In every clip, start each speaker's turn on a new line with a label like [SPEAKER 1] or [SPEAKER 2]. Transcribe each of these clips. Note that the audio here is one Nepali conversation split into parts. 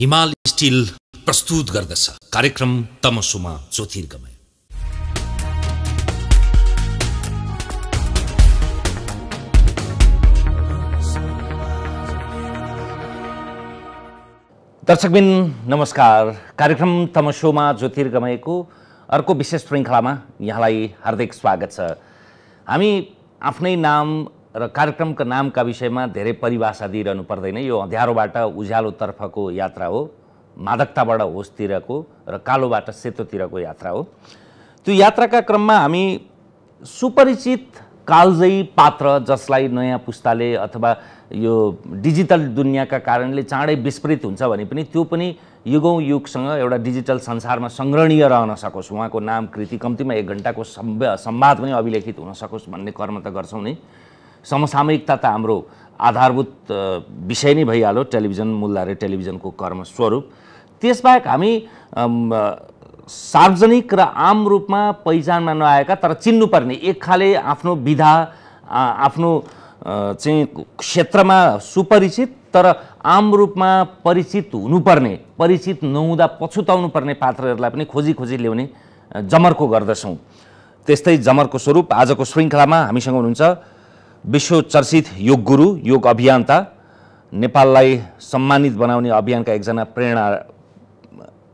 [SPEAKER 1] हिमाल स्टिल प्रस्तुत गर्दछ कार्यक्रम तमसुमा ज्योतिर्गमय दर्शकबिन नमस्कार कार्यक्रम तमसोमा ज्योतिर्गमयको अर्को विशेष श्रृङ्खलामा यहाँलाई हार्दिक स्वागत छ हामी आफ्नै नाम र कार्यक्रमको नामका विषयमा धेरै परिभाषा दिइरहनु पर्दैन यो अँध्यारोबाट उज्यालोतर्फको यात्रा हो मादकताबाट होसतिरको र कालोबाट सेतोतिरको यात्रा हो त्यो यात्राका क्रममा हामी सुपरिचित कालजयी पात्र जसलाई नयाँ पुस्ताले अथवा यो डिजिटल दुनियाँका कारणले चाँडै विस्मृत हुन्छ भने पनि त्यो पनि युगौँ युगसँग एउटा डिजिटल संसारमा सङ्ग्रहणीय रहन सकोस् उहाँको नाम कृति कम्तीमा एक घन्टाको संवाद पनि अभिलेखित हुन सकोस् भन्ने कर्म त गर्छौँ नि समसामयिकता त हाम्रो आधारभूत विषय नै भइहाल्यो टेलिभिजन मूलधारे टेलिभिजनको कर्मस्वरूप त्यसबाहेक हामी सार्वजनिक र आम रूपमा पहिचानमा नआएका तर चिन्नुपर्ने एक खाले आफ्नो विधा आफ्नो चाहिँ क्षेत्रमा सुपरिचित तर आम रूपमा परिचित हुनुपर्ने परिचित नहुँदा पछुताउनु पर्ने पात्रहरूलाई पनि खोजी खोजी ल्याउने जमर्को गर्दछौँ त्यस्तै जमर्को स्वरूप आजको श्रृङ्खलामा हामीसँग हुनुहुन्छ चर्चित योग गुरु योग अभियन्ता नेपाललाई सम्मानित बनाउने अभियानका एकजना प्रेरणा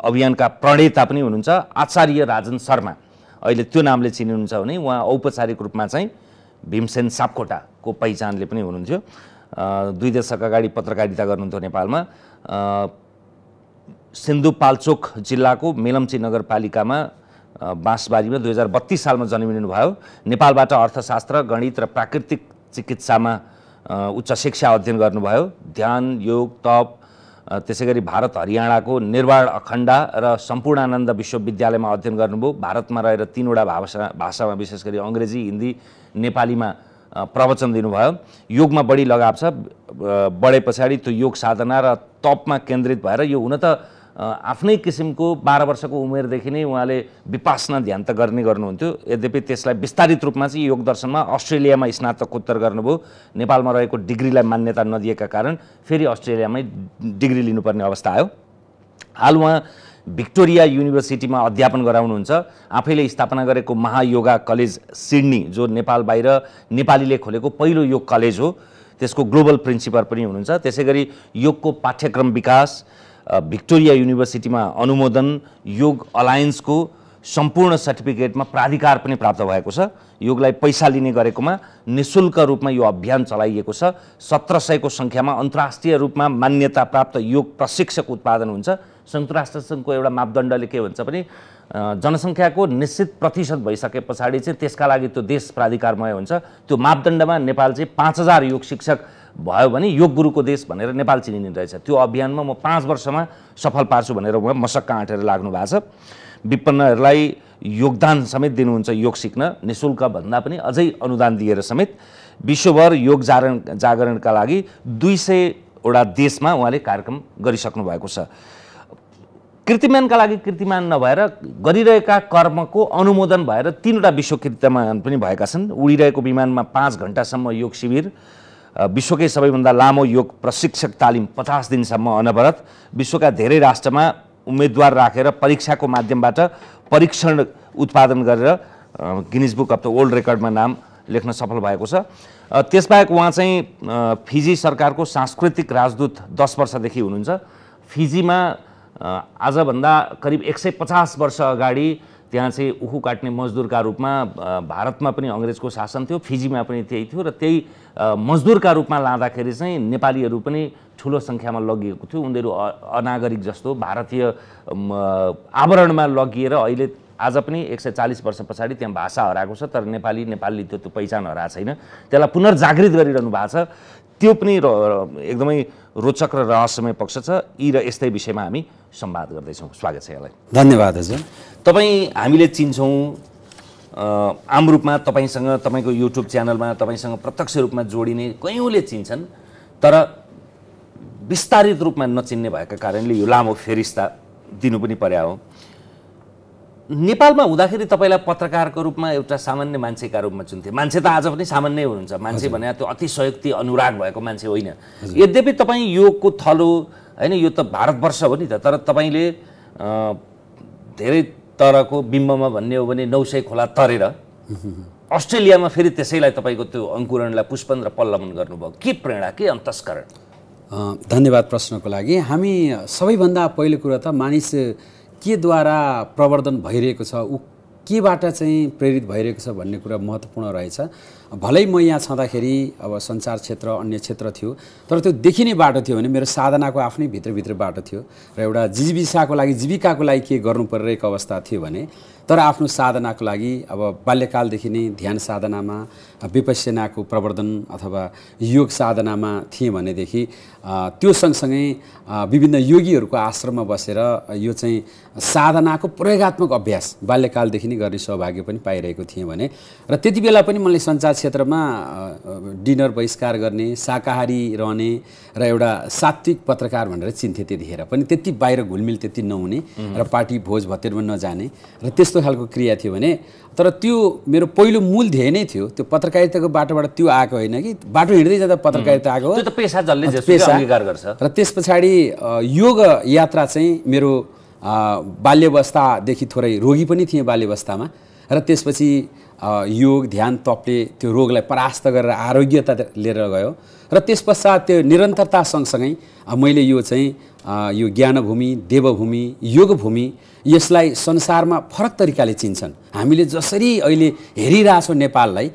[SPEAKER 1] अभियानका प्रणेता पनि हुनुहुन्छ आचार्य राजन शर्मा अहिले त्यो नामले चिनिनुहुन्छ भने उहाँ औपचारिक रूपमा चाहिँ भीमसेन सापकोटाको पहिचानले पनि हुनुहुन्थ्यो दुई दशक अगाडि पत्रकारिता गर्नुहुन्थ्यो नेपालमा सिन्धुपाल्चोक जिल्लाको मेलम्ची नगरपालिकामा बाँसबारीमा दुई हजार बत्तिस सालमा जन्मिनुभयो नेपालबाट अर्थशास्त्र गणित र प्राकृतिक चिकित्सामा उच्च शिक्षा अध्ययन गर्नुभयो ध्यान योग तप त्यसै गरी भारत हरियाणाको निर्वाण अखण्डा र सम्पूर्णानन्द विश्वविद्यालयमा अध्ययन गर्नुभयो भारतमा रहेर तिनवटा भाषा भाषामा विशेष गरी अङ्ग्रेजी हिन्दी नेपालीमा प्रवचन दिनुभयो योगमा बढी लगाव छ बढे पछाडि त्यो योग साधना र तपमा केन्द्रित भएर यो हुन त आफ्नै किसिमको बाह्र वर्षको उमेरदेखि नै उहाँले विपासना ध्यान त गर्ने गर्नुहुन्थ्यो यद्यपि त्यसलाई विस्तारित रूपमा चाहिँ योग दर्शनमा अस्ट्रेलियामा स्नातकोत्तर गर्नुभयो नेपालमा रहेको डिग्रीलाई मान्यता नदिएका कारण फेरि अस्ट्रेलियामै डिग्री लिनुपर्ने अवस्था आयो हाल उहाँ भिक्टोरिया युनिभर्सिटीमा अध्यापन गराउनुहुन्छ आफैले स्थापना गरेको महायोगा कलेज सिडनी जो नेपाल बाहिर नेपालीले खोलेको पहिलो योग कलेज हो त्यसको ग्लोबल प्रिन्सिपल पनि हुनुहुन्छ त्यसै गरी योगको पाठ्यक्रम विकास भिक्टोरिया युनिभर्सिटीमा अनुमोदन योग अलायन्सको सम्पूर्ण सर्टिफिकेटमा प्राधिकार पनि प्राप्त भएको छ योगलाई पैसा लिने गरेकोमा निशुल्क रूपमा यो अभियान चलाइएको छ सत्र सयको सङ्ख्यामा अन्तर्राष्ट्रिय रूपमा मान्यता प्राप्त योग प्रशिक्षक उत्पादन हुन्छ संयुक्त राष्ट्र सङ्घको एउटा मापदण्डले के भन्छ भने जनसङ्ख्याको निश्चित प्रतिशत भइसके पछाडि चाहिँ त्यसका लागि त्यो देश प्राधिकारमय हुन्छ त्यो मापदण्डमा नेपाल चाहिँ पाँच हजार योग शिक्षक भयो भने योग गुरुको देश भनेर नेपाल चिनिने रहेछ त्यो अभियानमा म पाँच वर्षमा सफल पार्छु भनेर उहाँ मसक्क आँटेर लाग्नु भएको छ विपन्नहरूलाई योगदान समेत दिनुहुन्छ योग सिक्न नि शुल्क भन्दा पनि अझै अनुदान दिएर समेत विश्वभर योग जागरण जागरणका लागि दुई सयवटा देशमा उहाँले कार्यक्रम गरिसक्नु भएको छ कृतिमानका लागि कृतिमान नभएर गरिरहेका कर्मको अनुमोदन भएर तिनवटा विश्व कृतिमान पनि भएका छन् उडिरहेको विमानमा पाँच घन्टासम्म योग शिविर विश्वकै सबैभन्दा लामो योग प्रशिक्षक तालिम पचास दिनसम्म अनवरत विश्वका धेरै राष्ट्रमा उम्मेदवार राखेर परीक्षाको माध्यमबाट परीक्षण उत्पादन गरेर Guinness book of the world रेकर्डमा नाम लेख्न सफल भएको छ त्यसबाहेक उहाँ चाहिँ फिजी सरकारको सांस्कृतिक राजदूत दस वर्षदेखि हुनुहुन्छ फिजीमा आजभन्दा करिब एक सय पचास वर्ष अगाडि त्यहाँ चाहिँ उखु काट्ने मजदुरका रूपमा भारतमा पनि अङ्ग्रेजको शासन थियो फिजीमा पनि त्यही थियो र त्यही मजदुरका रूपमा लाँदाखेरि चाहिँ नेपालीहरू पनि ठुलो सङ्ख्यामा लगिएको थियो उनीहरू अनागरिक जस्तो भारतीय आवरणमा लगिएर अहिले आज पनि एक सय चालिस वर्ष पछाडि त्यहाँ भाषा हराएको छ तर नेपाली नेपालीले त्यो त्यो पहिचान हराएको छैन त्यसलाई पुनर्जागृत गरिरहनु भएको छ त्यो पनि एकदमै रोचक र रहस्यमय पक्ष छ यी र यस्तै विषयमा हामी सम्वाद गर्दैछौँ स्वागत छ यहाँलाई
[SPEAKER 2] धन्यवाद हजुर
[SPEAKER 1] तपाईँ हामीले चिन्छौँ आम रूपमा तपाईँसँग तपाईँको युट्युब च्यानलमा तपाईँसँग प्रत्यक्ष रूपमा जोडिने कैयौँले चिन्छन् तर विस्तारित रूपमा नचिन्ने भएका कारणले यो लामो फेरिस्ता दिनु पनि पर्या हो नेपालमा हुँदाखेरि तपाईँलाई पत्रकारको रूपमा एउटा सामान्य मान्छेका रूपमा चुन्थे मान्छे त आज पनि सामान्य हुनुहुन्छ मान्छे भने त्यो अतिशयोक्ति अनुराग भएको मान्छे होइन यद्यपि तपाईँ योगको थलो होइन यो त भारतवर्ष हो नि त तर तपाईँले धेरै तरको बिम्बमा भन्ने हो भने नौ सय खोला तरेर अस्ट्रेलियामा फेरि त्यसैलाई तपाईँको त्यो अङ्कुरणलाई पुष्पन र पल्लवन
[SPEAKER 2] गर्नुभयो के प्रेरणा के अन्तस्करण धन्यवाद प्रश्नको लागि हामी सबैभन्दा पहिलो कुरा त मानिस केद्वारा प्रवर्धन भइरहेको छ ऊ केबाट चाहिँ प्रेरित भइरहेको छ भन्ने कुरा महत्त्वपूर्ण रहेछ भलै म यहाँ छँदाखेरि अब सञ्चार क्षेत्र अन्य क्षेत्र थियो तर त्यो देखिने बाटो थियो भने मेरो साधनाको आफ्नै भित्रभित्र बाटो थियो र एउटा जीविसाको लागि जीविकाको लागि के गर्नु परिरहेको अवस्था थियो भने तर आफ्नो साधनाको लागि अब बाल्यकालदेखि नै ध्यान साधनामा विपसेनाको प्रवर्धन अथवा योग साधनामा थिएँ भनेदेखि त्यो सँगसँगै विभिन्न योगीहरूको आश्रममा बसेर यो चाहिँ साधनाको प्रयोगत्मक अभ्यास बाल्यकालदेखि नै गर्ने सौभाग्य पनि पाइरहेको थिएँ भने र त्यति बेला पनि मैले सञ्चार क्षेत्रमा डिनर बहिष्कार गर्ने शाकाहारी रहने र एउटा सात्विक पत्रकार भनेर चिन्थेँ त्यतिखेर पनि त्यति बाहिर घुलमिल त्यति नहुने र पार्टी भोज भतेरमा नजाने र त्यस्तो कस्तो खालको क्रिया थियो भने तर त्यो मेरो पहिलो मूल ध्येय नै थियो त्यो पत्रकारिताको बाटोबाट त्यो आएको होइन कि बाटो हिँड्दै जाँदा पत्रकारिता आएको त पेसा जसले पेसा गर्छ र त्यस पछाडि योग यात्रा चाहिँ मेरो बाल्यवस्थादेखि थोरै रोगी पनि थिएँ बाल्यवस्थामा र त्यसपछि योग ध्यान तपले त्यो रोगलाई परास्त गरेर आरोग्यता लिएर गयो र त्यस पश्चात त्यो निरन्तरता सँगसँगै मैले यो चाहिँ यो ज्ञानभूमि देवभूमि योगभूमि यसलाई संसारमा फरक तरिकाले चिन्छन् हामीले जसरी अहिले हेरिरहेछौँ नेपाललाई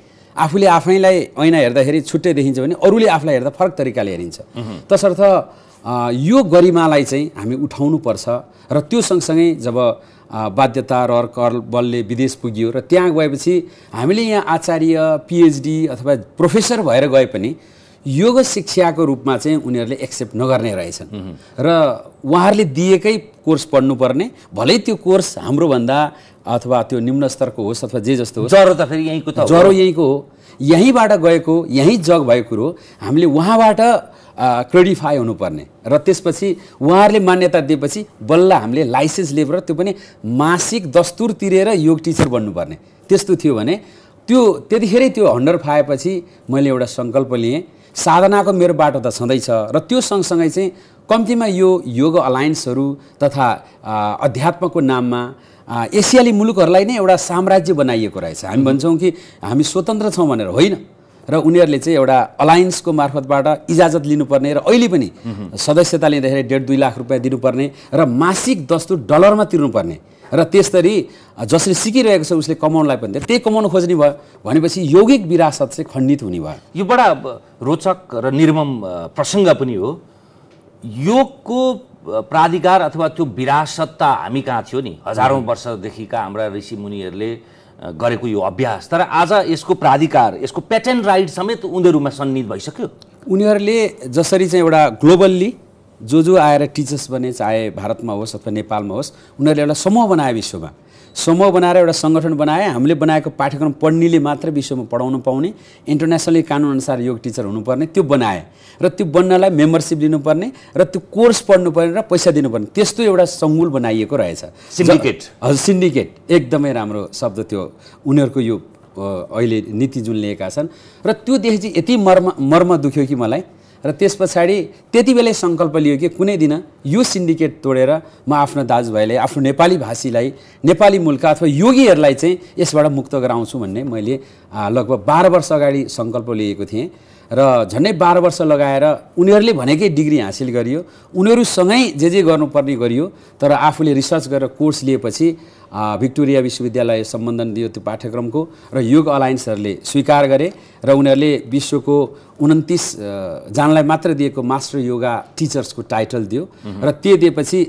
[SPEAKER 2] आफूले आफैलाई ऐना हेर्दाखेरि छुट्टै देखिन्छ भने अरूले आफूलाई हेर्दा फरक तरिकाले हेरिन्छ तसर्थ यो गरिमालाई चाहिँ हामी उठाउनुपर्छ र त्यो सँगसँगै जब बाध्यता र कर बलले विदेश पुगियो र त्यहाँ गएपछि हामीले यहाँ आचार्य पिएचडी अथवा प्रोफेसर भएर गए पनि योग शिक्षाको रूपमा चाहिँ उनीहरूले एक्सेप्ट नगर्ने रहेछन् र उहाँहरूले दिएकै कोर्स पढ्नुपर्ने भलै त्यो कोर्स हाम्रोभन्दा अथवा त्यो निम्न स्तरको होस् अथवा जे जस्तो होस् ज्वरो त फेरि यहीँको त ज्वरो यहीँको हो यहीँबाट गएको यहीँ जग भएको कुरो हामीले उहाँबाट क्रेडिफाई हुनुपर्ने र त्यसपछि उहाँहरूले मान्यता दिएपछि बल्ल हामीले लाइसेन्स लिएर त्यो पनि मासिक दस्तुर तिरेर योग टिचर बन्नुपर्ने त्यस्तो थियो भने त्यो त्यतिखेरै त्यो हन्डर फाएपछि मैले एउटा सङ्कल्प लिएँ साधनाको मेरो बाटो त छँदैछ र त्यो सँगसँगै चाहिँ कम्तीमा यो योग अलायन्सहरू तथा अध्यात्मको नाममा एसियाली मुलुकहरूलाई नै एउटा साम्राज्य बनाइएको रहेछ हामी भन्छौँ कि हामी स्वतन्त्र छौँ भनेर होइन र उनीहरूले चाहिँ एउटा अलायन्सको मार्फतबाट इजाजत लिनुपर्ने र अहिले पनि सदस्यता लिँदाखेरि डेढ दुई लाख रुपियाँ दिनुपर्ने र मासिक दस्तुर डलरमा तिर्नुपर्ने र त्यसरी जसले सिकिरहेको छ उसले कमाउनलाई पनि त्यही कमाउनु खोज्ने भयो भनेपछि यौगिक विरासत चाहिँ खण्डित हुने भयो यो बडा रोचक र निर्मम प्रसङ्ग पनि हो योगको प्राधिकार
[SPEAKER 1] अथवा त्यो विरासतता हामी कहाँ थियो नि हजारौँ वर्षदेखिका हाम्रा ऋषि मुनिहरूले गरेको यो अभ्यास तर आज यसको प्राधिकार यसको पेटेन्ट राइट समेत उनीहरूमा सन्निहित भइसक्यो
[SPEAKER 2] उनीहरूले जसरी चाहिँ एउटा ग्लोबल्ली जो जो आएर टिचर्स बने चाहे भारतमा होस् अथवा नेपालमा होस् उनीहरूले एउटा समूह बनाए विश्वमा समूह बनाएर एउटा सङ्गठन बनाए हामीले बनाएको पाठ्यक्रम पढ्नेले मात्र विश्वमा पढाउन पाउने इन्टरनेसनली कानुनअनुसार योग टिचर हुनुपर्ने त्यो बनाए र त्यो बन्नलाई मेम्बरसिप लिनुपर्ने र त्यो कोर्स पढ्नुपर्ने र पैसा दिनुपर्ने त्यस्तो एउटा सङ्गुल बनाइएको रहेछ सिन्डिकेट हजुर सिन्डिकेट एकदमै राम्रो शब्द त्यो उनीहरूको यो अहिले नीति जुन लिएका छन् र त्यो चाहिँ यति मर्म मर्म दुख्यो कि मलाई र त्यस पछाडि त्यति बेलै सङ्कल्प लियो कि कुनै दिन यो सिन्डिकेट तोडेर म आफ्नो दाजुभाइलाई आफ्नो नेपाली भाषीलाई नेपाली मूलका अथवा योगीहरूलाई चाहिँ यसबाट मुक्त गराउँछु भन्ने मैले लगभग बाह्र वर्ष अगाडि सङ्कल्प लिएको थिएँ र झन्डै बाह्र वर्ष लगाएर उनीहरूले भनेकै डिग्री हासिल गरियो उनीहरूसँगै जे जे गर्नुपर्ने गरियो तर आफूले रिसर्च गरेर कोर्स लिएपछि भिक्टोरिया विश्वविद्यालय सम्बन्धन दियो त्यो पाठ्यक्रमको र योग अलायन्सहरूले स्वीकार गरे र उनीहरूले विश्वको उन्तिस जानलाई मात्र दिएको मास्टर योगा टिचर्सको टाइटल दियो र त्यो दिएपछि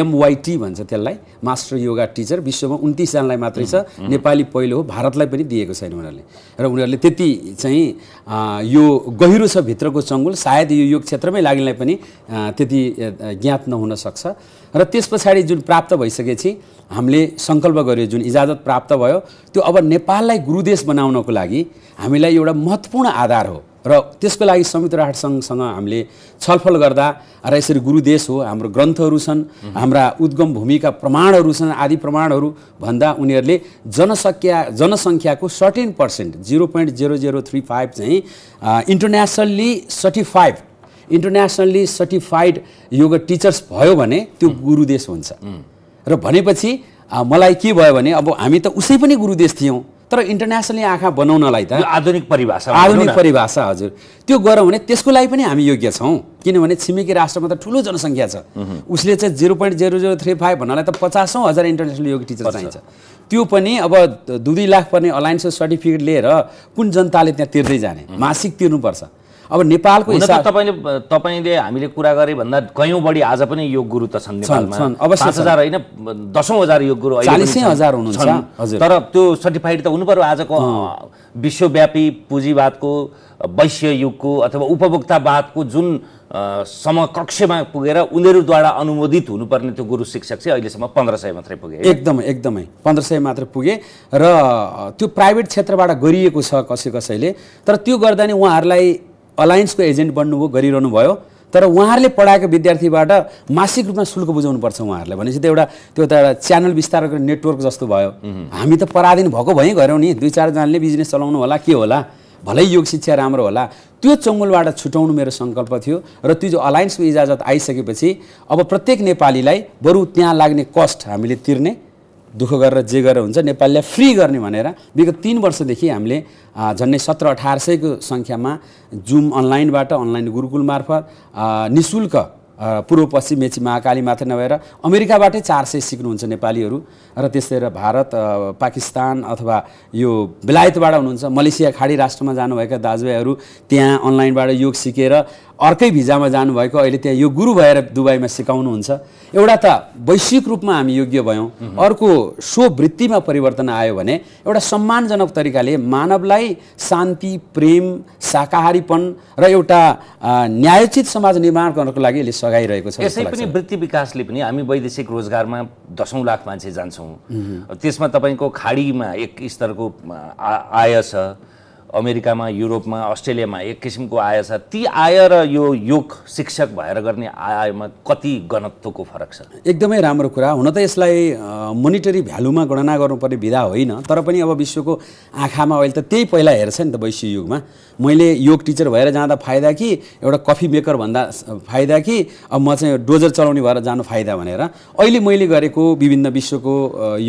[SPEAKER 2] एमवाइटी भन्छ त्यसलाई मास्टर योगा टिचर विश्वमा उन्तिसजनालाई मात्रै छ नेपाली पहिलो हो भारतलाई पनि दिएको छैन उनीहरूले र उनीहरूले त्यति चाहिँ यो गहिरो छ भित्रको चङ्गुल सायद यो योग क्षेत्रमै लागिलाई पनि त्यति ज्ञात नहुन सक्छ र त्यस पछाडि जुन प्राप्त भइसकेपछि हामीले सङ्कल्प गर्यो जुन इजाजत प्राप्त भयो त्यो अब नेपाललाई गुरुदेश बनाउनको लागि हामीले हामीलाई एउटा महत्त्वपूर्ण आधार हो र त्यसको लागि संयुक्त राष्ट्रसङ्घसँग हामीले छलफल गर्दा र यसरी गुरुदेश हो हाम्रो ग्रन्थहरू छन् हाम्रा उद्गम भूमिका प्रमाणहरू छन् आदि प्रमाणहरू भन्दा उनीहरूले जनसङ्ख्या जनसङ्ख्याको certain percent zero point zero zero three five चाहिँ इन्टरनेसनल्ली सर्टिफाइड इन्टरनेसनल्ली सर्टिफाइड योग टिचर्स भयो भने त्यो गुरुदेश हुन्छ र भनेपछि मलाई के भयो भने अब हामी त उसै पनि गुरुदेश थियौँ तर इन्टरनेसनली आँखा बनाउनलाई त आधुनिक परिभाषा आधुनिक परिभाषा हजुर त्यो गरौँ भने त्यसको लागि पनि हामी योग्य छौँ किनभने छिमेकी राष्ट्रमा त ठुलो जनसङ्ख्या छ उसले चाहिँ zero point zero zero three five भन्नलाई त पचासौँ हजार इन्टरनेसनल योग्य टिचर चाहिन्छ त्यो पनि अब दुई दुई लाख पर्ने अलायन्सको सर्टिफिकेट लिएर कुन जनताले त्यहाँ तिर्दै जाने मासिक तिर्नुपर्छ अब नेपालको हिसाब तपाईँले तपाईँले हामीले कुरा गरे भन्दा कयौँ बढी आज पनि योग गुरु त
[SPEAKER 1] छन् अब सात हजार होइन दसौँ हजार योग गुरु चालिसै हजार हुनुहुन्छ तर त्यो सर्टिफाइड त हुनु पर्यो आजको विश्वव्यापी पुँजीवादको वैश्य युगको अथवा उपभोक्तावादको जुन समकक्षमा पुगेर उनीहरूद्वारा अनुमोदित हुनुपर्ने त्यो गुरु शिक्षक चाहिँ अहिलेसम्म पन्ध्र सय मात्रै पुगे एकदमै
[SPEAKER 2] एकदमै पन्ध्र सय मात्र पुगे र त्यो प्राइभेट क्षेत्रबाट गरिएको छ कसै कसैले तर त्यो गर्दा नि उहाँहरूलाई अलायन्सको एजेन्ट बन्नुभयो गरिरहनु भयो तर उहाँहरूले पढाएको विद्यार्थीबाट मासिक रूपमा शुल्क बुझाउनुपर्छ उहाँहरूले भनेपछि त एउटा त्यो त एउटा च्यानल विस्तार गरेर नेटवर्क जस्तो भयो हामी त पराधीन भएको भएँ गऱ्यौँ नि दुई चारजनाले बिजनेस चलाउनु होला के होला भलै योग शिक्षा राम्रो होला त्यो चङ्गुलबाट छुटाउनु मेरो सङ्कल्प थियो र त्यो जो अलायन्सको इजाजत आइसकेपछि अब प्रत्येक नेपालीलाई बरु त्यहाँ लाग्ने कस्ट हामीले तिर्ने दुःख गरेर जे गरेर हुन्छ नेपालीलाई फ्री गर्ने भनेर विगत तिन वर्षदेखि हामीले झन्डै सत्र अठार सयको सङ्ख्यामा जुम अनलाइनबाट अनलाइन गुरुकुल मार्फत नि शुल्क पूर्व पश्चिम मेची महाकाली मात्र नभएर अमेरिकाबाटै चार सय सिक्नुहुन्छ नेपालीहरू र त्यस्तै भारत पाकिस्तान अथवा यो बेलायतबाट हुनुहुन्छ मलेसिया खाडी राष्ट्रमा जानुभएका दाजुभाइहरू त्यहाँ अनलाइनबाट योग सिकेर अर्कै भिजामा जानुभएको अहिले त्यहाँ यो गुरु भएर दुबईमा सिकाउनुहुन्छ एउटा त वैश्विक रूपमा हामी योग्य भयौँ अर्को स्ववृत्तिमा परिवर्तन आयो भने एउटा सम्मानजनक तरिकाले मानवलाई शान्ति प्रेम शाकाहारीपन र एउटा न्यायोचित समाज निर्माण गर्नको लागि यसले सघाइरहेको छ यसै पनि
[SPEAKER 1] वृत्ति विकासले पनि हामी वैदेशिक रोजगारमा दसौँ लाख मान्छे
[SPEAKER 2] जान्छौँ
[SPEAKER 1] त्यसमा तपाईँको खाडीमा एक स्तरको आय छ अमेरिकामा युरोपमा अस्ट्रेलियामा एक किसिमको आय छ ती आय र यो योग शिक्षक भएर गर्ने आयमा कति गणत्वको फरक
[SPEAKER 2] छ एकदमै राम्रो कुरा हुन त यसलाई मोनिटरी भ्यालुमा गणना गर्नुपर्ने विधा होइन तर पनि अब विश्वको आँखामा अहिले त त्यही पहिला हेर्छ नि त वैश्य युगमा मैले योग टिचर भएर जाँदा फाइदा कि एउटा कफी मेकर भन्दा फाइदा कि अब म चाहिँ डोजर चलाउने भएर जानु फाइदा भनेर अहिले मैले गरेको विभिन्न विश्वको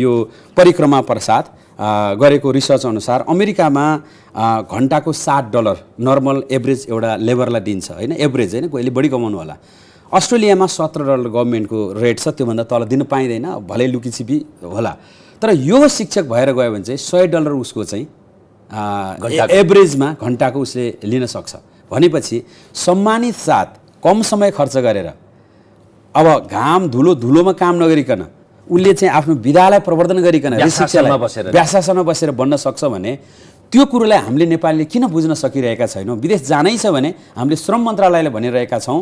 [SPEAKER 2] यो परिक्रमा प्रसाद गरेको रिसर्च अनुसार अमेरिकामा घन्टाको सात डलर नर्मल एभरेज एउटा लेबरलाई दिन्छ होइन एभरेज होइन कोहीले बढी कमाउनु होला अस्ट्रेलियामा सत्र डलर गभर्मेन्टको रेट छ त्योभन्दा तल दिन पाइँदैन भलै लुकिछिपी होला तर यो शिक्षक भएर गयो भने चाहिँ सय डलर उसको चाहिँ एभरेजमा घन्टाको उसले लिन सक्छ भनेपछि सम्मानित साथ कम समय खर्च गरेर अब घाम धुलो धुलोमा काम नगरिकन उसले चाहिँ आफ्नो विधालाई प्रवर्धन गरिकन शिक्षामा बसेर व्याशासनमा बसेर बन्न सक्छ भने त्यो कुरोलाई हामीले नेपालीले किन बुझ्न सकिरहेका छैनौँ विदेश जानै छ भने हामीले श्रम मन्त्रालयले भनिरहेका छौँ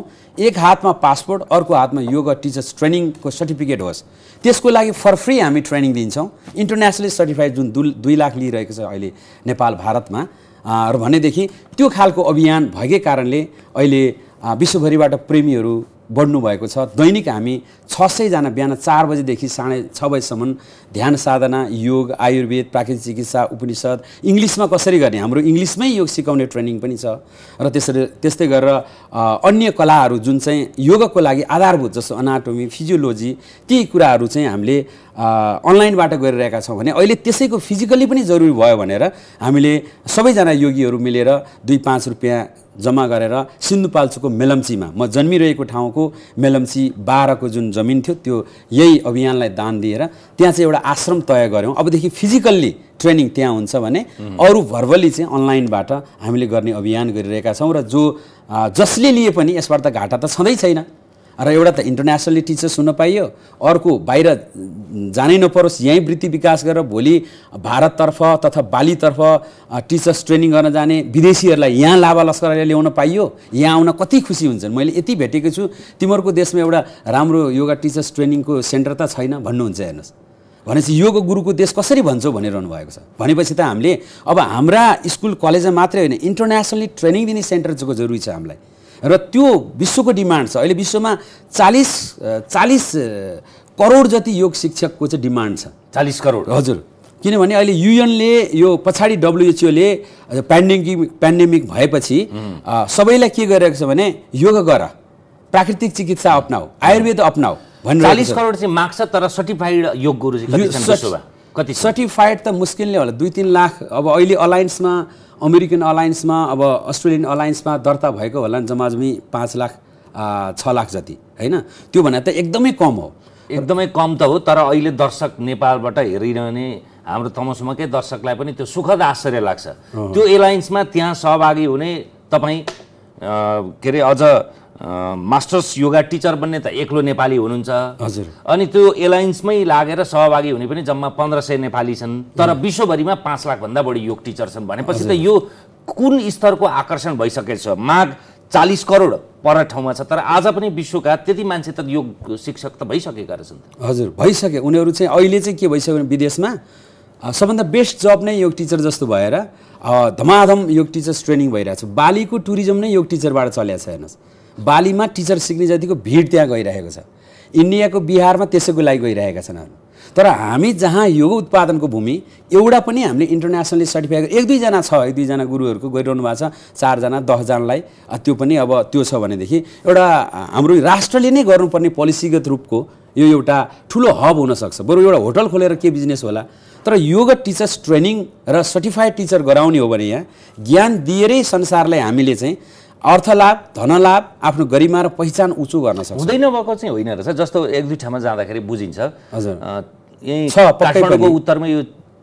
[SPEAKER 2] एक हातमा पासपोर्ट अर्को हातमा योगा टिचर्स ट्रेनिङको सर्टिफिकेट होस् त्यसको लागि फर फ्री हामी ट्रेनिङ दिन्छौँ इन्टरनेसनली सर्टिफाइड जुन दुई दुई लाख लिइरहेको छ अहिले नेपाल भारतमा र भनेदेखि त्यो खालको अभियान भएकै कारणले अहिले विश्वभरिबाट प्रेमीहरू बढ्नुभएको छ दैनिक हामी छ सयजना बिहान चार बजीदेखि साढे छ बजीसम्म ध्यान साधना योग आयुर्वेद प्राकृतिक चिकित्सा उपनिषद इङ्ग्लिसमा कसरी गर्ने हाम्रो इङ्ग्लिसमै योग सिकाउने ट्रेनिङ पनि छ र त्यसरी त्यस्तै गरेर अन्य कलाहरू जुन चाहिँ योगको लागि आधारभूत जस्तो अनाटोमी फिजियोलोजी ती कुराहरू चाहिँ हामीले अनलाइनबाट गरिरहेका छौँ भने अहिले त्यसैको फिजिकली पनि जरुरी भयो भनेर हामीले सबैजना योगीहरू मिलेर दुई पाँच रुपियाँ जम्मा गरेर सिन्धुपाल्चोको मेलम्चीमा म जन्मिरहेको ठाउँको मेलम्ची बाह्रको जुन जमिन थियो त्यो यही अभियानलाई दान दिएर त्यहाँ चाहिँ एउटा आश्रम तय गऱ्यौँ अबदेखि फिजिकल्ली ट्रेनिङ त्यहाँ हुन्छ भने अरू भर्बली चाहिँ अनलाइनबाट हामीले गर्ने अभियान गरिरहेका छौँ र जो जसले लिए पनि यसबाट त घाटा त छँदै छैन र एउटा त इन्टरनेसनली टिचर्स हुन पाइयो अर्को बाहिर जानै नपरोस् यहीँ वृत्ति विकास गरेर भोलि भारततर्फ तथा बालीतर्फ टिचर्स ट्रेनिङ गर्न जाने विदेशीहरूलाई यहाँ लाभा लस्करले ल्याउन पाइयो यहाँ आउन कति खुसी हुन्छन् मैले यति भेटेको छु तिमीहरूको देशमा एउटा राम्रो योगा टिचर्स ट्रेनिङको सेन्टर त छैन भन्नुहुन्छ हेर्नुहोस् भनेपछि योग गुरुको देश कसरी भन्छौ भनिरहनु भएको छ भनेपछि त हामीले अब हाम्रा स्कुल कलेजमा मात्रै होइन इन्टरनेसनली ट्रेनिङ दिने सेन्टर जरुरी छ हामीलाई र त्यो विश्वको डिमान्ड छ अहिले विश्वमा चालिस चालिस करोड जति योग शिक्षकको चाहिँ डिमान्ड छ चालिस करोड हजुर किनभने अहिले युएनले यो पछाडि डब्लुएचओले पेन्डेमिक पेन्डेमिक भएपछि सबैलाई के गरिरहेको छ भने योग गर प्राकृतिक चिकित्सा अप्नाऊ आयुर्वेद अप्नाऊ भनेर चालिस करोड चाहिँ माग्छ तर सर्टिफाइड योग गुरु कति सर्टिफाइड त मुस्किल नै होला दुई तिन लाख अब अहिले अलायन्समा अमेरिकन अलायन्समा अब अस्ट्रेलियन अलायन्समा दर्ता भएको होला नि जम्माजमी पाँच लाख छ लाख जति होइन भने त एकदमै कम हो एकदमै कम त हो तर अहिले दर्शक नेपालबाट हेरिरहने हाम्रो तमसुमकै
[SPEAKER 1] दर्शकलाई पनि त्यो सुखद आश्चर्य लाग्छ त्यो एलायन्समा त्यहाँ सहभागी हुने तपाईँ के अरे अझ मास्टर्स योगा टिचर बन्ने त एक्लो नेपाली हुनुहुन्छ हजुर अनि त्यो एलायन्समै लागेर सहभागी हुने पनि जम्मा पन्ध्र सय नेपाली छन् तर विश्वभरिमा पाँच लाखभन्दा बढी योग टिचर छन् भनेपछि त यो कुन स्तरको आकर्षण भइसकेको छ माग चालिस करोड पर ठाउँमा छ तर आज पनि विश्वका त्यति मान्छे त योग शिक्षक त भइसकेका रहेछन्
[SPEAKER 2] हजुर भइसके उनीहरू चाहिँ अहिले चाहिँ के भइसक्यो भने विदेशमा सबभन्दा बेस्ट जब नै योग टिचर जस्तो भएर धमाधम योग टिचर्स ट्रेनिङ भइरहेछ बालीको टुरिज्म नै योग टिचरबाट चल्याएको छ हेर्नुहोस् बालीमा टिचर सिक्ने जतिको भिड त्यहाँ गइरहेको छ इन्डियाको बिहारमा त्यसैको लागि गइरहेका छन् तर हामी जहाँ योग उत्पादनको भूमि एउटा पनि हामीले इन्टरनेसनली सर्टिफाई एक दुईजना छ एक दुईजना गुरुहरूको गइरहनु भएको छ चारजना दसजनालाई त्यो पनि अब त्यो छ भनेदेखि एउटा हाम्रो राष्ट्रले नै गर्नुपर्ने पोलिसीगत रूपको यो एउटा ठुलो हब हुनसक्छ बरु एउटा होटल खोलेर के बिजनेस होला तर योग टिचर्स ट्रेनिङ र सर्टिफाइड टिचर गराउने हो भने यहाँ ज्ञान दिएरै संसारलाई हामीले चाहिँ अर्थलाभ धनलाभ आफ्नो गरिमा र पहिचान उचो गर्न सक्छ हुँदैन नभएको चाहिँ होइन रहेछ जस्तो एक
[SPEAKER 1] दुई ठाउँमा जाँदाखेरि बुझिन्छ हजुर यहीँ काठमाडौँको उत्तरमा यो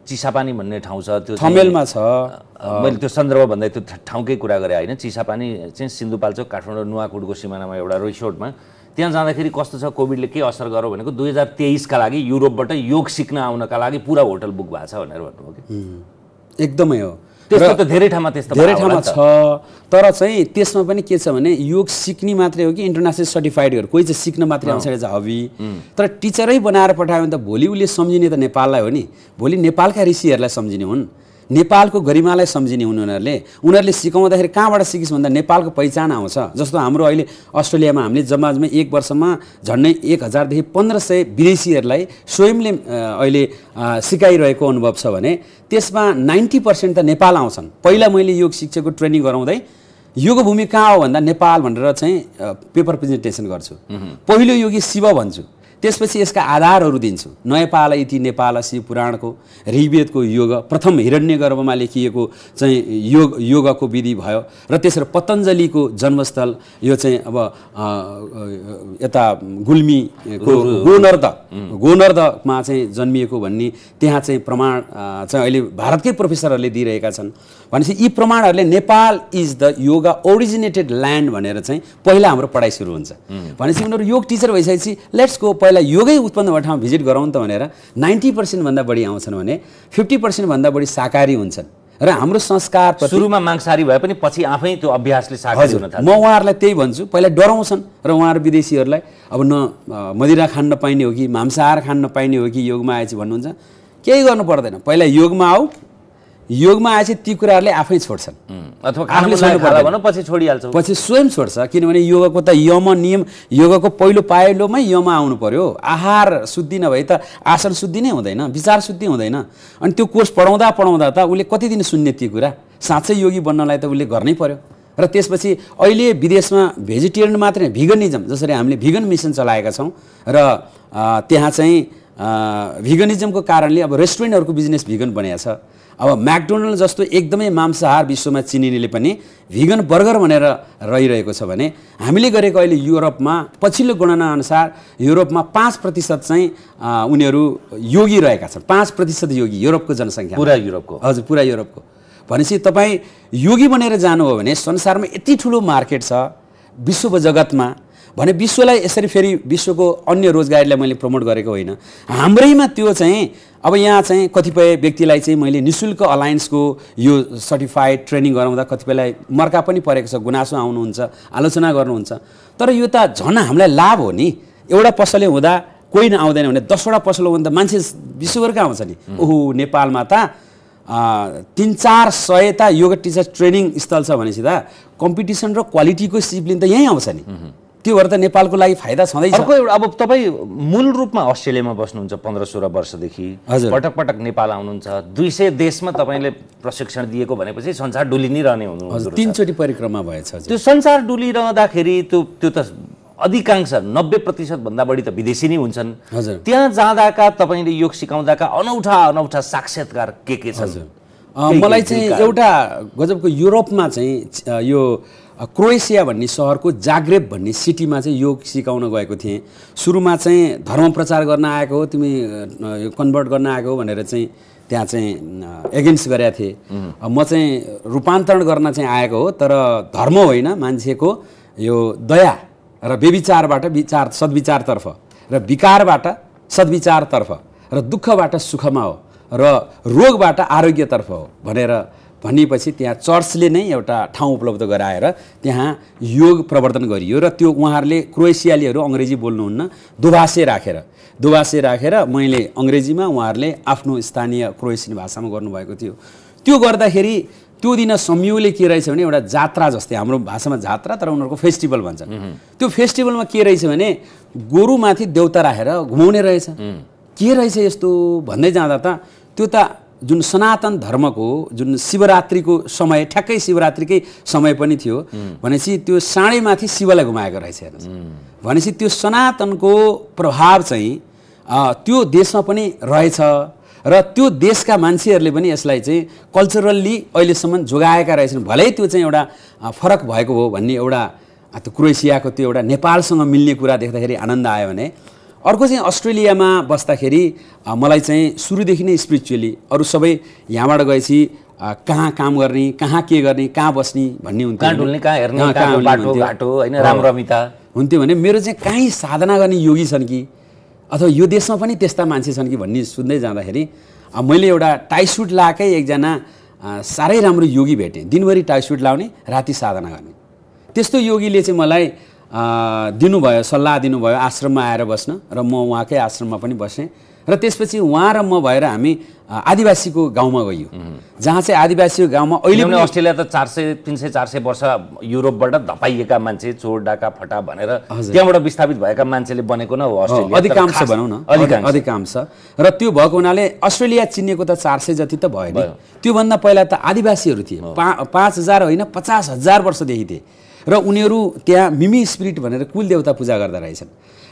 [SPEAKER 1] चिसापानी भन्ने ठाउँ छ त्यो थमेलमा छ मैले त्यो सन्दर्भ भन्दै त्यो ठाउँकै कुरा गरेँ होइन चिसापानी चाहिँ सिन्धुपाल्चोक काठमाडौँ नुवाकोटको सिमानामा एउटा रिसोर्टमा त्यहाँ जाँदाखेरि कस्तो छ कोभिडले के असर गर्यो भनेको दुई हजार तेइसका लागि युरोपबाट योग सिक्न आउनका लागि पुरा होटल बुक भएको छ भनेर भन्नुभयो
[SPEAKER 2] कि एकदमै हो
[SPEAKER 1] त्यस्तो त धेरै ठाउँमा त्यस्तो धेरै ठाउँमा छ
[SPEAKER 2] तर चाहिँ त्यसमा पनि के छ भने योग सिक्ने मात्रै हो कि इन्टरनेसनल सर्टिफाइडहरू कोही चाहिँ सिक्न मात्रै आउँछ एज अ हबी तर टिचरै बनाएर पठायो भने त भोलि उसले सम्झिने त नेपाललाई हो नि भोलि नेपालका ऋषिहरूलाई सम्झिने हुन् नेपालको गरिमालाई सम्झिने हुन् उनीहरूले उनीहरूले सिकाउँदाखेरि कहाँबाट सिकिस् भन्दा नेपालको पहिचान आउँछ जस्तो हाम्रो अहिले अस्ट्रेलियामा हामीले जम्मा एक वर्षमा झन्डै एक हजारदेखि पन्ध्र सय विदेशीहरूलाई स्वयंले अहिले सिकाइरहेको अनुभव छ भने त्यसमा नाइन्टी पर्सेन्ट त नेपाल आउँछन् पहिला मैले योग शिक्षकको ट्रेनिङ गराउँदै योगको भूमि कहाँ हो भन्दा नेपाल भनेर चाहिँ पेपर प्रेजेन्टेसन गर्छु पहिलो योगी शिव भन्छु त्यसपछि यसका आधारहरू दिन्छु नयपाल यति नेपाल शिव पुराणको ऋग्वेदको योग प्रथम हिरण्य गर्भमा लेखिएको चाहिँ योग योगको विधि भयो र तेस्रो पतञ्जलीको जन्मस्थल यो चाहिँ अब यता गुल्मीको गोनर्द गोनर्दमा चाहिँ जन्मिएको भन्ने त्यहाँ चाहिँ प्रमाण चाहिँ अहिले भारतकै प्रोफेसरहरूले दिइरहेका छन् भनेपछि यी प्रमाणहरूले Nepal is the yoga originated land भनेर चाहिँ पहिला हाम्रो पढाइ सुरु हुन्छ भनेपछि उनीहरू योग टिचर भइसकेपछि लेट्स गो पहिला योगै उत्पन्न भएको ठाउँमा भिजिट गरौँ त भनेर नाइन्टी पर्सेन्टभन्दा बढी आउँछन् भने फिफ्टी पर्सेन्टभन्दा बढी साकारी हुन्छन् र हाम्रो संस्कार सुरुमा
[SPEAKER 1] मांसाहारी भए पनि पछि आफै त्यो अभ्यासले हजुर म
[SPEAKER 2] उहाँहरूलाई त्यही भन्छु पहिला डराउँछन् र उहाँहरू विदेशीहरूलाई अब न मदिरा खान नपाइने हो कि मांसाहार खान नपाइने हो कि योगमा आएपछि भन्नुहुन्छ केही गर्नु पर्दैन पहिला योगमा आऊ योगमा आएपछि ती कुराहरूले आफै छोड्छन् अथवा
[SPEAKER 1] पछि छोडिहाल्छ
[SPEAKER 2] पछि स्वयं छोड्छ किनभने योगको त यम नियम योगको पहिलो पाइलोमै यम आउनु पर्यो आहार शुद्धि नभए त आसन शुद्धि नै हुँदैन विचार शुद्धि हुँदैन अनि त्यो कोर्स पढाउँदा पढाउँदा त उसले कति दिन सुन्ने ती कुरा साँच्चै योगी बन्नलाई त उसले गर्नै पर्यो र त्यसपछि अहिले विदेशमा भेजिटेरियन मात्रै भिगनिजम जसरी हामीले भिगन मिसन चलाएका छौँ र त्यहाँ चाहिँ भिगनिजमको कारणले अब रेस्टुरेन्टहरूको बिजनेस भिगन बनाएको छ अब म्याकडोनल्ड जस्तो एकदमै मांसाहार विश्वमा चिनिनेले पनि भिगन बर्गर भनेर रहिरहेको छ भने हामीले गरेको अहिले युरोपमा पछिल्लो गणनाअनुसार युरोपमा पाँच प्रतिशत चाहिँ उनीहरू योगी रहेका छन् पाँच प्रतिशत योगी युरोपको जनसङ्ख्या पुरा युरोपको हजुर पुरा युरोपको भनेपछि तपाईँ योगी बनेर जानुभयो भने संसारमा यति ठुलो मार्केट छ विश्व जगतमा भने विश्वलाई यसरी फेरि विश्वको अन्य रोजगारीलाई मैले प्रमोट गरेको होइन हाम्रैमा त्यो चाहिँ अब यहाँ चाहिँ कतिपय व्यक्तिलाई चाहिँ मैले नि शुल्क अलायन्सको यो सर्टिफाइड ट्रेनिङ गराउँदा कतिपयलाई मर्का पनि परेको छ गुनासो आउनुहुन्छ आलोचना गर्नुहुन्छ तर यो त झन् हामीलाई लाभ हो नि एउटा पसले हुँदा कोही आउँदैन भने दसवटा पसल हो भने त मान्छे विश्वभरका आउँछ नि ओहो नेपालमा त तिन चार सय त योगा टिचर ट्रेनिङ स्थल छ भनेपछि त कम्पिटिसन र क्वालिटीको सिप्लिन त यहीँ आउँछ नि त्यो भएर त नेपालको लागि फाइदा छँदैछ अर्को एउटा अब तपाईँ
[SPEAKER 1] मूल रूपमा अस्ट्रेलियामा बस्नुहुन्छ पन्ध्र सोह्र वर्षदेखि हजुर पटक पटक नेपाल आउनुहुन्छ दुई सय देशमा तपाईँले प्रशिक्षण दिएको भनेपछि संसार डुली नै रहने हुनु तिनचोटि परिक्रमा भएछ त्यो संसार डुली रहँदाखेरि त्यो त्यो त अधिकांश नब्बे प्रतिशतभन्दा बढी त विदेशी नै हुन्छन् हजुर त्यहाँ जाँदाका तपाईँले योग सिकाउँदाका अनौठा अनौठा साक्षात्कार के के छ
[SPEAKER 2] मलाई चाहिँ एउटा गजबको युरोपमा चाहिँ यो क्रोएसिया भन्ने सहरको जाग्रेब भन्ने सिटीमा चाहिँ योग सिकाउन गएको थिएँ सुरुमा चाहिँ धर्म प्रचार गर्न आएको हो तिमी यो कन्भर्ट गर्न आएको हो भनेर चाहिँ त्यहाँ चाहिँ एगेन्स्ट गरेका थिएँ म चाहिँ रूपान्तरण गर्न चाहिँ आएको हो तर धर्म होइन मान्छेको यो दया र बेविचारबाट विचार सद्विचारतर्फ र विकारबाट सद्विचारतर्फ र दुःखबाट सुखमा हो र रोगबाट आरोग्यतर्फ हो भनेर भनेपछि त्यहाँ चर्चले नै एउटा ठाउँ उपलब्ध गराएर त्यहाँ योग प्रवर्तन गरियो र त्यो उहाँहरूले क्रोएसियालीहरू अङ्ग्रेजी बोल्नुहुन्न दुभाषे राखेर दुभाषे राखेर मैले अङ्ग्रेजीमा उहाँहरूले आफ्नो स्थानीय क्रोएसियन भाषामा गर्नुभएको थियो त्यो गर्दाखेरि त्यो दिन संयोगले के रहेछ भने एउटा जात्रा जस्तै हाम्रो भाषामा जात्रा तर उनीहरूको फेस्टिभल भन्छन् त्यो फेस्टिभलमा के रहेछ भने गोरुमाथि देउता राखेर घुमाउने रहेछ के रहेछ यस्तो भन्दै जाँदा त त्यो त जुन सनातन धर्मको जुन शिवरात्रिको समय ठ्याक्कै शिवरात्रिकै समय पनि थियो भनेपछि त्यो साँडैमाथि शिवलाई घुमाएको रहेछ हेर्नुहोस् भनेपछि त्यो सनातनको प्रभाव चाहिँ त्यो देशमा पनि रहेछ र त्यो देशका मान्छेहरूले पनि यसलाई चाहिँ कल्चरल्ली अहिलेसम्म जोगाएका रहेछन् भलै त्यो चाहिँ एउटा फरक भएको हो भन्ने एउटा त्यो क्रोएसियाको त्यो एउटा नेपालसँग मिल्ने कुरा देख्दाखेरि आनन्द आयो भने अर्को चाहिँ अस्ट्रेलियामा बस्दाखेरि मलाई चाहिँ सुरुदेखि नै स्पिरिचुअली अरू सबै यहाँबाट गएपछि कहाँ काम गर्ने कहाँ के गर्ने कहाँ बस्ने भन्ने हुन्थ्यो कहाँ कहाँ हेर्ने कहाँ बाटो होइन हुन्थ्यो भने मेरो चाहिँ कहीँ साधना गर्ने योगी छन् कि अथवा यो देशमा पनि त्यस्ता मान्छे छन् कि भन्ने सुन्दै जाँदाखेरि मैले एउटा टाइसुट लाएकै एकजना साह्रै राम्रो योगी भेटेँ दिनभरि टाइसुट लाउने राति साधना गर्ने त्यस्तो योगीले चाहिँ मलाई दिनुभयो सल्लाह दिनुभयो आश्रममा आएर बस्न र म उहाँकै आश्रममा पनि बसेँ र त्यसपछि उहाँ र म भएर हामी आदिवासीको गाउँमा गयो जहाँ चाहिँ आदिवासीको गाउँमा अहिले पनि अस्ट्रेलिया त चार सय तिन सय चार सय वर्ष युरोपबाट धपाइएका मान्छे चोर डाका फटा भनेर त्यहाँबाट विस्थापित भएका मान्छेले बनेको न हो अधिकांश भनौँ न अधिकांश र त्यो भएको हुनाले अस्ट्रेलिया चिनिएको त चार सय जति त भयो नि त्योभन्दा पहिला त आदिवासीहरू थिए पा पाँच हजार होइन पचास हजार वर्षदेखि थिए र उनीहरू त्यहाँ मिमी स्पिरिट भनेर कुल देवता पूजा गर्दा रहेछन्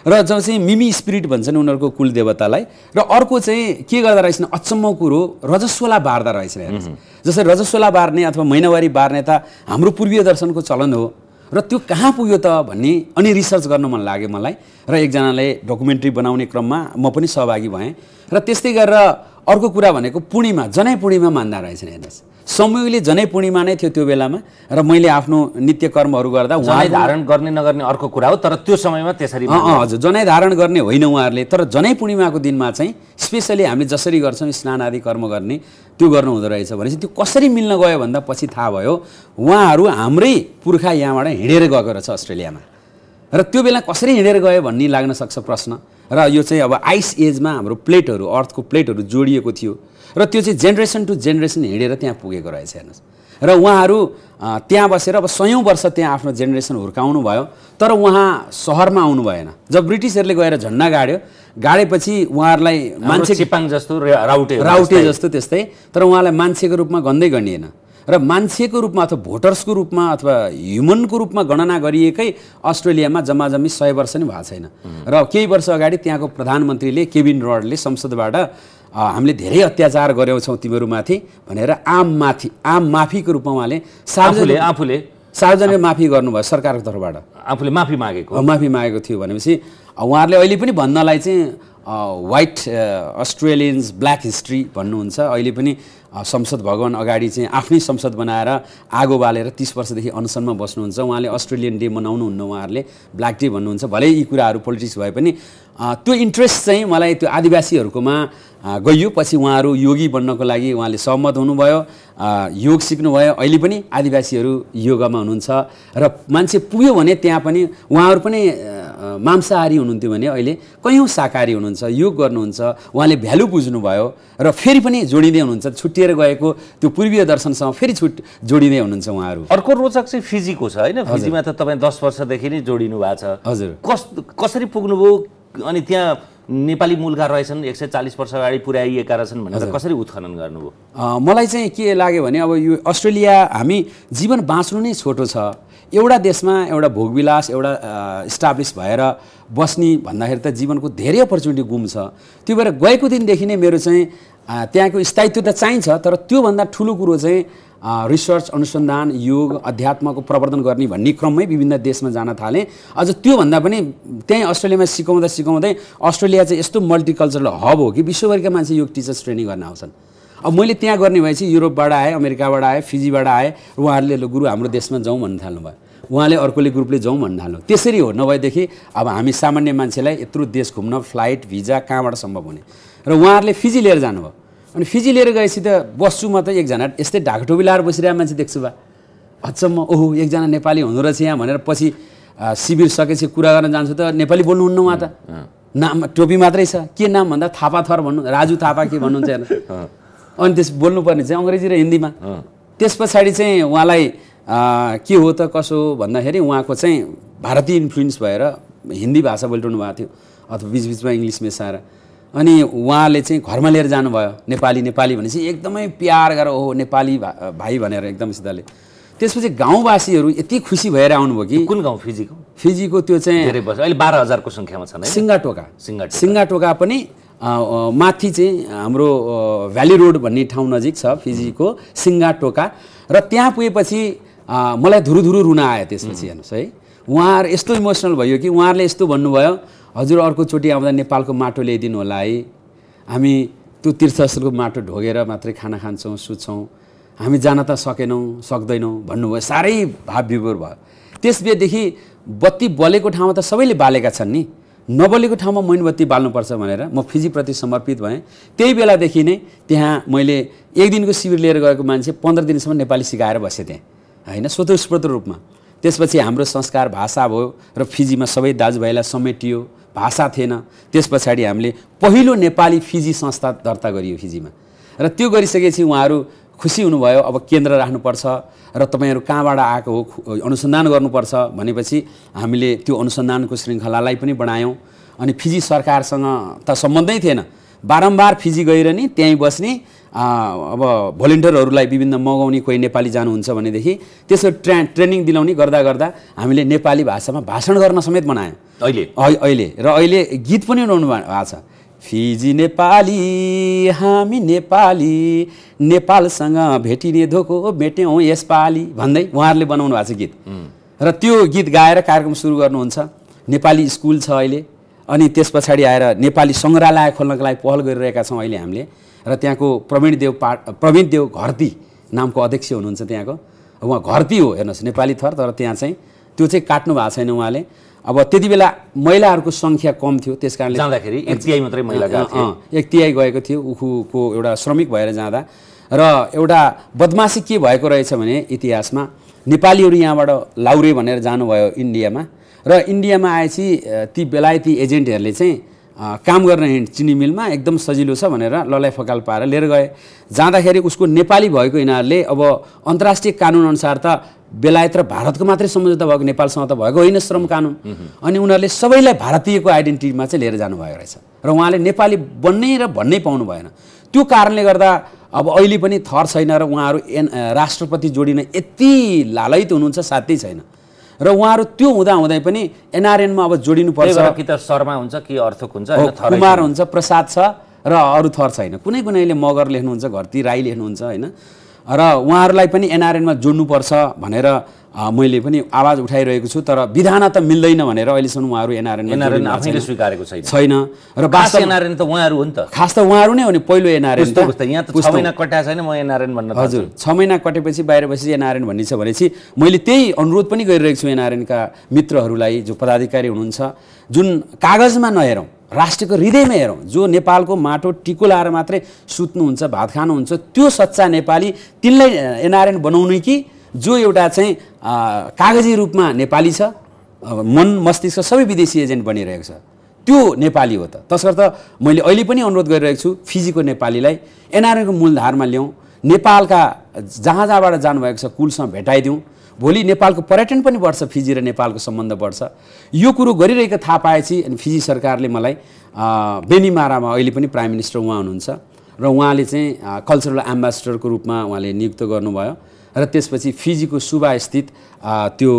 [SPEAKER 2] र जब चाहिँ मिमी स्पिरिट भन्छन् उनीहरूको कुल देवतालाई र अर्को चाहिँ के गर्दा रहेछन् अचम्म कुरो रजस्वला बार्दा रहेछन् हेर्नुहोस् जस्तै रजस्वला बार्ने अथवा महिनावारी बार्ने त हाम्रो पूर्वीय दर्शनको चलन हो र त्यो कहाँ पुग्यो त भन्ने अनि रिसर्च गर्न मन लाग्यो मलाई र एकजनाले डकुमेन्ट्री बनाउने क्रममा म पनि सहभागी भएँ र त्यस्तै गरेर अर्को कुरा भनेको पूर्णिमा जनै पूर्णिमा मान्दा रहेछन् हेर्नुहोस् समयले जनै पूर्णिमा नै थियो त्यो बेलामा र मैले आफ्नो नित्य कर्महरू गर्दा उहाँ धारण गर्ने नगर्ने अर्को कुरा हो तर त्यो समयमा त्यसरी हजुर जनै धारण गर्ने होइन उहाँहरूले तर जनै पूर्णिमाको दिनमा चाहिँ स्पेसली हामीले जसरी गर्छौँ स्नान आदि कर्म गर्ने त्यो गर्नु हुँदो रहेछ भनेपछि त्यो कसरी मिल्न गयो भन्दा पछि थाहा भयो उहाँहरू हाम्रै पुर्खा यहाँबाट हिँडेर गएको रहेछ अस्ट्रेलियामा र त्यो बेला कसरी हिँडेर गयो भन्ने लाग्न सक्छ प्रश्न र यो चाहिँ अब आइस एजमा हाम्रो प्लेटहरू अर्थको प्लेटहरू जोडिएको थियो र त्यो चाहिँ जेनेरेसन टु जेनेरेसन हिँडेर त्यहाँ पुगेको रहेछ हेर्नुहोस् र उहाँहरू त्यहाँ बसेर अब सयौँ वर्ष त्यहाँ आफ्नो जेनेरेसन हुर्काउनु भयो तर उहाँ सहरमा आउनु भएन जब ब्रिटिसहरूले गएर झन्डा गाड्यो गाडेपछि उहाँहरूलाई मान्छे चिपाङ जस्तो राउटे राउटे जस्तो त्यस्तै तर उहाँलाई मान्छेको रूपमा गन्दै गनिएन र मान्छेको रूपमा अथवा भोटर्सको रूपमा अथवा ह्युमनको रूपमा गणना गरिएकै अस्ट्रेलियामा जम्मा जम्मी सय वर्ष नै भएको छैन र केही वर्ष अगाडि त्यहाँको प्रधानमन्त्रीले केबिन रडले संसदबाट हामीले धेरै अत्याचार गरेछौँ तिमीहरूमाथि भनेर आममाथि आम माफीको रूपमा उहाँले सार्वजनिक आफूले सार्वजनिक माफी गर्नुभयो सरकारको तर्फबाट आफूले माफी मागेको माफी मागेको थियो भनेपछि उहाँहरूले अहिले पनि भन्नलाई चाहिँ वाइट अस्ट्रेलियन्स ब्ल्याक हिस्ट्री भन्नुहुन्छ अहिले पनि संसद भगवान् अगाडि चाहिँ आफ्नै संसद बनाएर आगो बालेर तिस वर्षदेखि अनसनमा बस्नुहुन्छ उहाँले अस्ट्रेलियन डे मनाउनुहुन्न उहाँहरूले ब्ल्याक डे भन्नुहुन्छ भलै यी कुराहरू पोलिटिक्स भए पनि त्यो इन्ट्रेस्ट चाहिँ मलाई त्यो आदिवासीहरूकोमा गइयो पछि उहाँहरू योगी बन्नको लागि उहाँले सहमत हुनुभयो योग सिक्नुभयो अहिले पनि आदिवासीहरू योगामा हुनुहुन्छ र मान्छे पुग्यो भने त्यहाँ पनि उहाँहरू पनि मांसाहारी हुनुहुन्थ्यो भने अहिले कयौँ शाकाहारी हुनुहुन्छ योग गर्नुहुन्छ उहाँले भ्यालु बुझ्नुभयो र फेरि पनि जोडिँदै हुनुहुन्छ छुट्टिएर गएको त्यो पूर्वीय दर्शनसँग फेरि छुट जोडिँदै हुनुहुन्छ उहाँहरू अर्को रोचक चाहिँ फिजीको छ होइन फिजीमा त तपाईँ दस वर्षदेखि नै जोडिनु भएको छ हजुर कस कसरी पुग्नुभयो अनि त्यहाँ नेपाली मूलका रहेछन् एक सय चालिस वर्ष अगाडि पुर्याइएका रहेछन् भनेर कसरी उत्खनन गर्नुभयो मलाई चाहिँ के लाग्यो भने अब यो अस्ट्रेलिया हामी जीवन बाँच्नु नै छोटो छ एउटा देशमा एउटा भोगविलास एउटा इस्टाब्लिस भएर बस्ने भन्दाखेरि त जीवनको धेरै अपर्च्युनिटी गुम छ त्यो भएर गएको दिनदेखि नै मेरो चाहिँ त्यहाँको स्थायित्व त चाहिन्छ तर त्योभन्दा ठुलो कुरो चाहिँ रिसर्च अनुसन्धान योग अध्यात्मको प्रवर्धन गर्ने भन्ने क्रममै विभिन्न देशमा जान थालेँ अझ त्योभन्दा पनि त्यहीँ अस्ट्रेलियामा सिकाउँदा सिकाउँदै अस्ट्रेलिया चाहिँ यस्तो मल्टिकल्चरल हब हो कि विश्वभरिका मान्छे योग टिचर्स ट्रेनिङ गर्न आउँछन् अब मैले त्यहाँ गर्ने भएपछि युरोपबाट आएँ अमेरिकाबाट आएँ फिजीबाट आएँ उहाँहरूले गुरु हाम्रो देशमा जाउँ भन्न भयो उहाँले अर्कोले ग्रुपले जाउँ भन्न थाल्नु त्यसरी हो नभएदेखि अब हामी सामान्य मान्छेलाई यत्रो देश घुम्न फ्लाइट भिजा कहाँबाट सम्भव हुने र उहाँहरूले फिजी लिएर जानुभयो अनि फिजी लिएर गएपछि त बस्छु म त एकजना यस्तै ढाकटोपी लाएर बसिरहेको मान्छे देख्छु बा अचम्म ओहो एकजना नेपाली हुँदो रहेछ यहाँ भनेर पछि शिविर सकेपछि कुरा गर्न जान्छु त नेपाली बोल्नुहुन्न उहाँ त नाम टोपी मात्रै छ के नाम भन्दा थापा थर भन्नु राजु थापा के भन्नुहुन्छ हेर्नु अनि त्यस बोल्नुपर्ने चाहिँ अङ्ग्रेजी र हिन्दीमा त्यस पछाडि चाहिँ उहाँलाई के हो त कसो हो भन्दाखेरि उहाँको चाहिँ भारतीय इन्फ्लुएन्स भएर हिन्दी भाषा बोलिरहनु भएको थियो अथवा बिचबिचमा इङ्ग्लिस मिसाएर अनि उहाँले चाहिँ घरमा लिएर जानुभयो नेपाली नेपाली भनेपछि एकदमै प्यार गरेर ओहो नेपाली भा भाइ भनेर एकदम सिधाले त्यसपछि गाउँवासीहरू यति खुसी भएर आउनुभयो कि कुन गाउँ फिजीको फिजीको त्यो चाहिँ धेरै वर्ष अहिले बाह्र हजारको सङ्ख्यामा छ सिङ्गाटोका सिङ्गा सिङ्गाटोका पनि माथि चाहिँ हाम्रो भ्याली रोड भन्ने ठाउँ नजिक छ फिजीको सिङ्गाटोका र त्यहाँ पुगेपछि मलाई धुरुधुरु रुन आयो त्यसपछि हेर्नुहोस् है उहाँहरू यस्तो इमोसनल भयो कि उहाँहरूले यस्तो भन्नुभयो हजुर अर्कोचोटि आउँदा नेपालको माटो ल्याइदिनु होला है हामी त्यो तीर्थस्थलको माटो ढोगेर मात्रै खाना खान्छौँ सुत्छौँ हामी जान त सकेनौँ सक्दैनौँ भन्नुभयो साह्रै भाव विभोर भयो त्यसबेदेखि बत्ती बलेको ठाउँमा त सबैले बालेका छन् नि नबलेको ठाउँमा बत्ती बाल्नुपर्छ भनेर म फिजीप्रति समर्पित भएँ त्यही बेलादेखि नै त्यहाँ मैले एक दिनको शिविर लिएर गएको मान्छे पन्ध्र दिनसम्म नेपाली सिकाएर बसेँ त्यहाँ होइन स्वतस्फूर्त रूपमा त्यसपछि हाम्रो संस्कार भाषा भयो र फिजीमा सबै दाजुभाइलाई समेटियो भाषा थिएन त्यस पछाडि हामीले पहिलो नेपाली फिजी संस्था दर्ता गरियो फिजीमा र त्यो गरिसकेपछि उहाँहरू खुसी हुनुभयो अब केन्द्र राख्नुपर्छ र तपाईँहरू कहाँबाट आएको हो अनुसन्धान गर्नुपर्छ भनेपछि हामीले त्यो अनुसन्धानको श्रृङ्खलालाई पनि बढायौँ अनि फिजी सरकारसँग त सम्बन्धै थिएन बारम्बार फिजी गएर नि त्यहीँ बस्ने अब भोलिन्टियरहरूलाई विभिन्न मगाउने कोही नेपाली जानुहुन्छ भनेदेखि त्यसो ट्रे ट्रेनिङ दिलाउने गर्दा गर्दा हामीले नेपाली भाषामा भाषण गर्न समेत बनायौँ अहिले अहिले र अहिले गीत पनि उनाउनु भएको छ फिजी नेपाली हामी नेपाली नेपालसँग भेटिने धोको भेट्यौँ यसपाली भन्दै उहाँहरूले बनाउनु भएको छ गीत र त्यो गीत गाएर कार्यक्रम सुरु गर्नुहुन्छ नेपाली स्कुल छ अहिले अनि त्यस पछाडि आएर नेपाली सङ्ग्रहालय खोल्नको लागि पहल गरिरहेका छौँ अहिले हामीले र त्यहाँको देव पा देव घरती नामको अध्यक्ष हुनुहुन्छ त्यहाँको उहाँ घरती हो हेर्नुहोस् नेपाली थर तर त्यहाँ चाहिँ त्यो चाहिँ काट्नु भएको छैन उहाँले अब त्यति बेला महिलाहरूको सङ्ख्या कम थियो त्यस कारणले जाँदाखेरि एकतिआई मात्रै महिला एक तिहाई गएको थियो उखुको एउटा श्रमिक भएर जाँदा र एउटा बदमासी के भएको रहेछ भने इतिहासमा नेपालीहरू यहाँबाट लाउरे भनेर जानुभयो इन्डियामा र इन्डियामा आएपछि ती बेलायती एजेन्टहरूले चाहिँ काम गर्न हिँड चिनी मिलमा एकदम सजिलो छ भनेर ललाई फकाल पाएर लिएर गए जाँदाखेरि उसको नेपाली भएको यिनीहरूले अब अन्तर्राष्ट्रिय कानुनअनुसार त बेलायत र भारतको मात्रै सम्झौता भएको नेपालसँग त भएको होइन श्रम कानुन अनि उनीहरूले सबैलाई भारतीयको आइडेन्टिटीमा चाहिँ लिएर जानुभएको रहेछ र उहाँले नेपाली बन्नै र भन्नै पाउनु भएन त्यो कारणले गर्दा अब अहिले पनि थर छैन र उहाँहरू एन राष्ट्रपति जोडिन यति लालयित हुनुहुन्छ साथै छैन र उहाँहरू त्यो हुँदा हुँदै पनि एनआरएनमा अब जोडिनु पर्छ कि
[SPEAKER 1] त शर्मा हुन्छ कि अर्थक हुन्छ कुमार हुन्छ
[SPEAKER 2] प्रसाद छ र अरू थर छैन कुनै कुनैले मगर लेख्नुहुन्छ घरती राई लेख्नुहुन्छ होइन र उहाँहरूलाई पनि एनआरएनमा जोड्नुपर्छ भनेर मैले पनि आवाज उठाइरहेको छु तर विधान त मिल्दैन भनेर अहिलेसम्म उहाँहरू एनआरएन एनआरएन आफैले स्वीकारेको छैन छैन र वास्तव एनआरएन
[SPEAKER 1] त उहाँहरू हो नि त
[SPEAKER 2] खास त उहाँहरू नै हो नि पहिलो एनआरएन यहाँ त छ महिना कटा छैन म एनआरएन भन्न हजुर छ महिना कटेपछि बाहिर बसेपछि एनआरएन भन्ने छ भनेपछि मैले त्यही अनुरोध पनि गरिरहेको छु एनआरएनका मित्रहरूलाई जो पदाधिकारी हुनुहुन्छ जुन कागजमा नहेरौँ राष्ट्रको हृदयमा हेरौँ जो नेपालको माटो टिको लाएर मात्रै सुत्नुहुन्छ भात खानुहुन्छ त्यो सच्चा नेपाली तिनलाई एनआरएन बनाउने कि जो एउटा चाहिँ कागजी रूपमा नेपाली छ मन मस्तिष्क सबै विदेशी एजेन्ट बनिरहेको छ त्यो नेपाली हो त तसर्थ मैले अहिले पनि अनुरोध गरिरहेको छु फिजीको नेपालीलाई एनआरएनको मूलधारमा ल्याउँ नेपालका जहाँ जहाँबाट जानुभएको छ कुलसँग भेटाइदिउँ भोलि नेपालको पर्यटन पनि बढ्छ फिजी र नेपालको सम्बन्ध बढ्छ यो कुरो गरिरहेको थाहा पाएपछि अनि फिजी सरकारले मलाई बेनिमारामा अहिले पनि प्राइम मिनिस्टर उहाँ हुनुहुन्छ र उहाँले चाहिँ कल्चरल एम्बेसडरको रूपमा उहाँले नियुक्त गर्नुभयो र त्यसपछि फिजीको सुबास्थित त्यो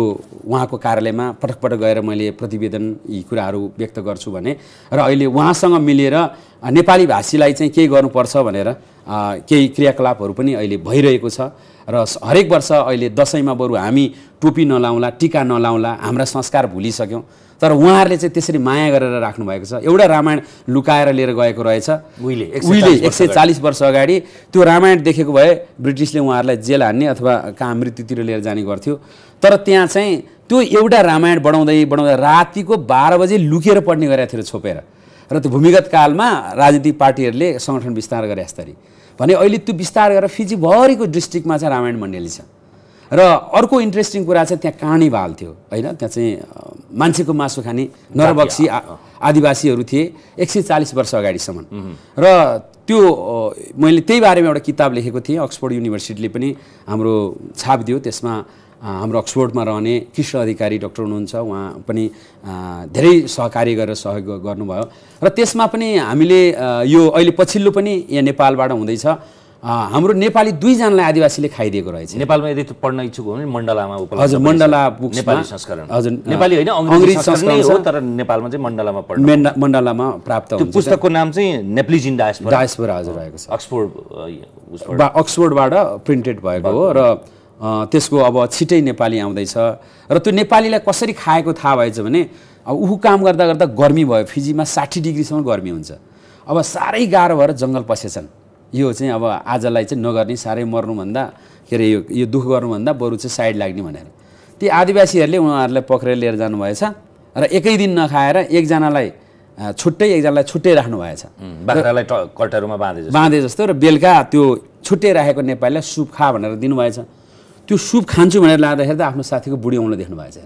[SPEAKER 2] उहाँको कार्यालयमा पटक पटक गएर मैले प्रतिवेदन यी कुराहरू व्यक्त गर्छु भने र अहिले उहाँसँग मिलेर नेपाली भाषीलाई चाहिँ केही गर्नुपर्छ भनेर केही क्रियाकलापहरू पनि अहिले भइरहेको छ र हरेक वर्ष अहिले दसैँमा बरु हामी टोपी नलाउँला टिका नलाउँला हाम्रा संस्कार भुलिसक्यौँ तर उहाँहरूले चाहिँ त्यसरी माया गरेर राख्नु भएको छ एउटा रामायण लुकाएर लिएर गएको रहेछ
[SPEAKER 1] उहिले एक सय चालिस
[SPEAKER 2] वर्ष अगाडि त्यो रामायण देखेको भए ब्रिटिसले उहाँहरूलाई जेल हान्ने अथवा कहाँ मृत्युतिर लिएर जाने गर्थ्यो तर त्यहाँ चाहिँ त्यो एउटा रामायण बढाउँदै बढाउँदै रातिको बाह्र बजे लुकेर पढ्ने गरेको थियो छोपेर र त्यो भूमिगत कालमा राजनीतिक पार्टीहरूले सङ्गठन विस्तार गरे जस्तरी भने अहिले त्यो विस्तार गरेर फिजीभरिको डिस्ट्रिक्टमा चाहिँ रामायण मण्डली छ र अर्को इन्ट्रेस्टिङ कुरा चाहिँ त्यहाँ काँडीवाल थियो होइन त्यहाँ चाहिँ मान्छेको मासु खाने नरबक्सी आदिवासीहरू थिए एक सय चालिस वर्ष अगाडिसम्म र त्यो मैले त्यही बारेमा एउटा किताब लेखेको थिएँ अक्सफोर्ड युनिभर्सिटीले पनि हाम्रो छाप दियो त्यसमा हाम्रो अक्सफोर्डमा रहने कृष्ण अधिकारी डक्टर हुनुहुन्छ उहाँ पनि धेरै सहकार्य गरेर सहयोग गर्नुभयो र त्यसमा पनि हामीले यो अहिले पछिल्लो पनि यहाँ नेपालबाट हुँदैछ हाम्रो नेपाली दुईजनालाई आदिवासीले खाइदिएको रहेछ नेपालमा
[SPEAKER 1] यदि पढ्न इच्छुक हो भने मण्डलामा उपलब्ध हजुर मण्डला नेपाली संस्करण हजुर नेपाली होइन अङ्ग्रेजी संस्करण हो तर नेपालमा चाहिँ मण्डलामा
[SPEAKER 2] पढ्न मण्डलामा प्राप्त त्यो पुस्तकको नाम चाहिँ नेप्लिज इन डायस्पोरा हजुर रहेको छ
[SPEAKER 1] अक्सफोर्ड
[SPEAKER 2] अक्सफोर्डबाट प्रिन्टेड भएको हो र त्यसको अब छिटै नेपाली आउँदैछ र त्यो नेपालीलाई कसरी खाएको थाहा भएछ भने अब ऊ काम गर्दा गर्दा गर्मी भयो फिजीमा साठी डिग्रीसम्म गर्मी हुन्छ अब साह्रै गाह्रो भएर जङ्गल पसेछन् यो चाहिँ अब आजलाई चाहिँ नगर्ने साह्रै मर्नुभन्दा के अरे यो यो दुःख गर्नुभन्दा बरु चाहिँ साइड लाग्ने भनेर ती आदिवासीहरूले उहाँहरूलाई पक्रेर लिएर जानुभएछ र एकै दिन नखाएर एकजनालाई छुट्टै एकजनालाई छुट्टै राख्नुभएछ बाख्रालाई
[SPEAKER 1] कल्टाहरूमा बाँधे बाँधे
[SPEAKER 2] जस्तो र बेलुका त्यो छुट्टै राखेको नेपालीलाई सुप खा भनेर दिनुभएछ त्यो सुप खान्छु भनेर लाँदाखेरि त आफ्नो साथीको बुढी औँलो देख्नुभएछ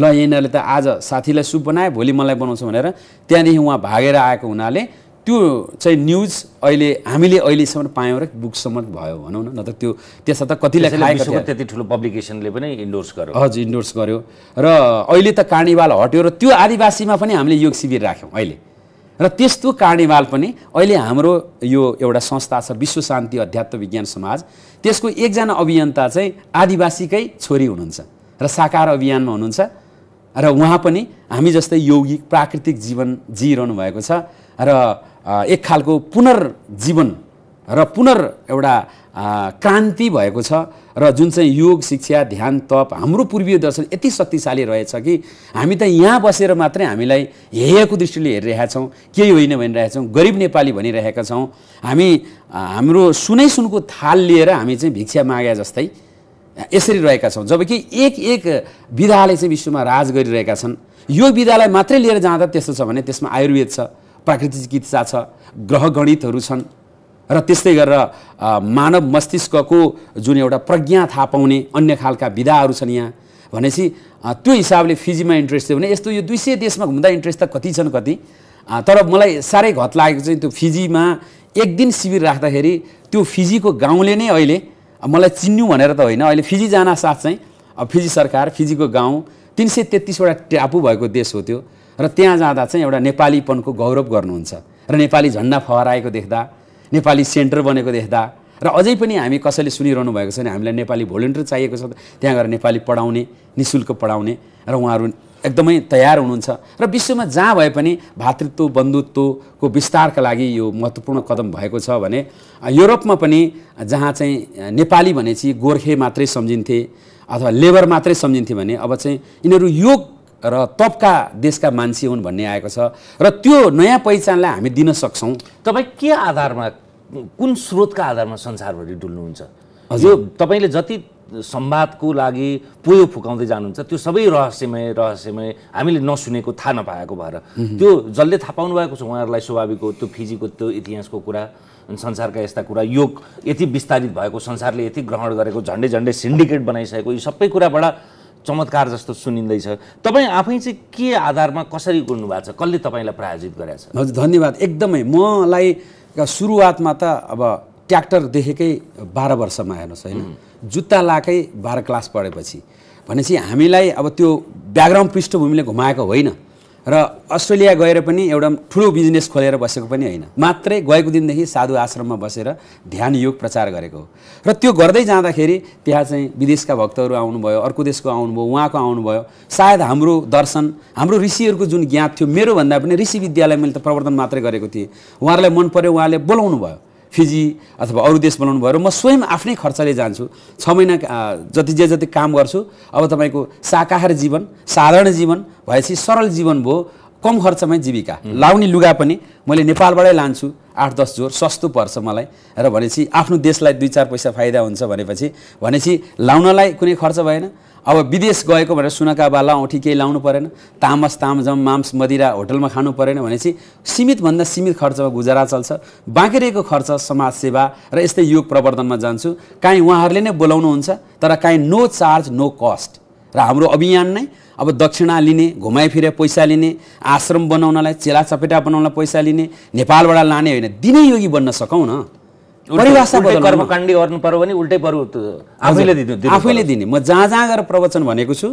[SPEAKER 2] ल यिनीहरूले त आज साथीलाई सुप बनाए भोलि मलाई बनाउँछ भनेर त्यहाँदेखि उहाँ भागेर आएको हुनाले त्यो चाहिँ न्युज अहिले हामीले अहिलेसम्म पायौँ र बुकसम्म भयो भनौँ न न त त्यो त्यसमा त कतिलाई त्यति ठुलो पब्लिकेसनले पनि इन्डोर्स गर्यो हजुर इन्डोर्स गर्यो र अहिले त कार्निवाल हट्यो र त्यो आदिवासीमा पनि हामीले योग शिविर राख्यौँ अहिले र त्यस्तो कार्निवाल पनि अहिले हाम्रो यो एउटा संस्था छ विश्व शान्ति अध्यात्म विज्ञान समाज त्यसको एकजना अभियन्ता चाहिँ आदिवासीकै छोरी हुनुहुन्छ र साकार अभियानमा हुनुहुन्छ र उहाँ पनि हामी जस्तै यौगिक प्राकृतिक जीवन जिइरहनु भएको छ र एक खालको पुनर्जीवन र पुनर् एउटा क्रान्ति भएको छ र जुन चाहिँ योग शिक्षा ध्यान तप हाम्रो पूर्वीय दर्शन यति शक्तिशाली रहेछ कि हामी त यहाँ बसेर मात्रै हामीलाई हेयको दृष्टिले हेरिरहेका छौँ केही होइन भनिरहेका छौँ गरिब नेपाली भनिरहेका छौँ हामी हाम्रो सुनै सुनको थाल लिएर हामी चाहिँ भिक्षा मागे जस्तै यसरी रहेका छौँ जबकि एक एक विधाले चाहिँ विश्वमा राज गरिरहेका छन् यो विधालाई मात्रै लिएर जाँदा त्यस्तो छ भने त्यसमा आयुर्वेद छ प्राकृतिक चिकित्सा छ ग्रह ग्रहगणितहरू छन् र त्यस्तै गरेर मानव मस्तिष्कको जुन एउटा प्रज्ञा थाहा पाउने अन्य खालका विधाहरू छन् यहाँ भनेपछि त्यो हिसाबले फिजीमा इन्ट्रेस्ट थियो भने यस्तो यो दुई सय देशमा घुम्दा इन्ट्रेस्ट त कति छन् कति तर मलाई साह्रै घत लागेको चाहिँ त्यो फिजीमा एक दिन शिविर राख्दाखेरि त्यो फिजीको गाउँले नै अहिले मलाई चिन्नु भनेर त होइन अहिले फिजी जान साथ चाहिँ फिजी सरकार फिजीको गाउँ तिन सय तेत्तिसवटा ट्यापु भएको देश हो त्यो र त्यहाँ जाँदा चाहिँ एउटा नेपालीपनको गौरव गर्नुहुन्छ र नेपाली झन्डा फहराएको देख्दा नेपाली सेन्टर बनेको देख्दा र अझै पनि हामी कसैले सुनिरहनु भएको छ भने हामीलाई नेपाली भोलिन्टियर चाहिएको छ त्यहाँ गएर नेपाली पढाउने नि शुल्क पढाउने र उहाँहरू एकदमै तयार हुनुहुन्छ र विश्वमा जहाँ भए पनि भातृत्व बन्धुत्वको विस्तारका लागि यो महत्त्वपूर्ण कदम भएको छ भने युरोपमा पनि जहाँ चाहिँ नेपाली भनेपछि गोर्खे मात्रै सम्झिन्थे अथवा लेबर मात्रै सम्झिन्थे भने अब चाहिँ यिनीहरू योग र तपका देशका मान्छे हुन् भन्ने आएको छ र त्यो नयाँ पहिचानलाई हामी दिन सक्छौँ तपाईँ के आधारमा कुन स्रोतका आधारमा संसारभरि डुल्नुहुन्छ
[SPEAKER 1] यो तपाईँले जति सम्वादको लागि पोयो फुकाउँदै जानुहुन्छ त्यो सबै रहस्यमय रहस्यमय हामीले नसुनेको थाहा नपाएको भएर त्यो जसले थाहा पाउनु भएको छ उहाँहरूलाई स्वाभाविक हो त्यो फिजीको त्यो इतिहासको कुरा संसारका यस्ता कुरा योग यति विस्तारित भएको संसारले यति ग्रहण गरेको झन्डै झन्डै सिन्डिकेट बनाइसकेको यी सबै कुराबाट चमत्कार जस्तो सुनिँदैछ तपाईँ आफै चाहिँ के आधारमा कसरी गर्नु भएको छ कसले तपाईँलाई प्रायोजित गरेको
[SPEAKER 2] छ हजुर धन्यवाद एकदमै मलाई सुरुवातमा त अब ट्र्याक्टर देखेकै बाह्र वर्षमा हेर्नुहोस् होइन जुत्ता लाएकै बाह्र क्लास पढेपछि भनेपछि हामीलाई अब त्यो ब्याकग्राउन्ड पृष्ठभूमिले घुमाएको होइन र अस्ट्रेलिया गएर पनि एउटा ठुलो बिजनेस खोलेर बसेको पनि होइन मात्रै गएको दिनदेखि साधु आश्रममा बसेर ध्यान योग प्रचार गरेको हो र त्यो गर्दै जाँदाखेरि त्यहाँ चाहिँ विदेशका भक्तहरू आउनुभयो अर्को देशको आउनुभयो उहाँको आउनुभयो सायद हाम्रो दर्शन हाम्रो ऋषिहरूको जुन ज्ञात थियो मेरोभन्दा पनि ऋषि विद्यालय मैले त प्रवर्तन मात्रै गरेको थिएँ उहाँहरूलाई मन पऱ्यो उहाँले बोलाउनु भयो फिजी अथवा अरू देश बनाउनु भयो म स्वयं आफ्नै खर्चले जान्छु छ महिना जति जे जति काम गर्छु अब तपाईँको शाकाहार जीवन साधारण जीवन भएपछि सरल जीवन भयो कम खर्चमै जीविका लाउने लुगा पनि मैले नेपालबाटै लान्छु आठ दस जोर सस्तो पर्छ मलाई र भनेपछि आफ्नो देशलाई दुई चार पैसा फाइदा हुन्छ भनेपछि भनेपछि लाउनलाई कुनै खर्च भएन अब विदेश गएको भनेर सुनका बाला औँठी केही लाउनु परेन तामस तामजम मांस मदिरा होटलमा खानु परेन भनेपछि सीमितभन्दा सीमित खर्चमा गुजारा चल्छ बाँकी रहेको खर्च समाजसेवा र यस्तै योग प्रवर्धनमा जान्छु काहीँ उहाँहरूले नै बोलाउनुहुन्छ तर काहीँ नो चार्ज नो कस्ट र हाम्रो अभियान नै अब दक्षिणा लिने फिरे पैसा लिने आश्रम बनाउनलाई चेला चपेटा बनाउनलाई पैसा लिने नेपालबाट लाने होइन दिनै योगी बन्न सकौँ न कर्मकाण्डी
[SPEAKER 1] गर्नु पर्यो भने उल्टै आफैले आफैले
[SPEAKER 2] दिने म जहाँ जहाँ गएर प्रवचन भनेको छु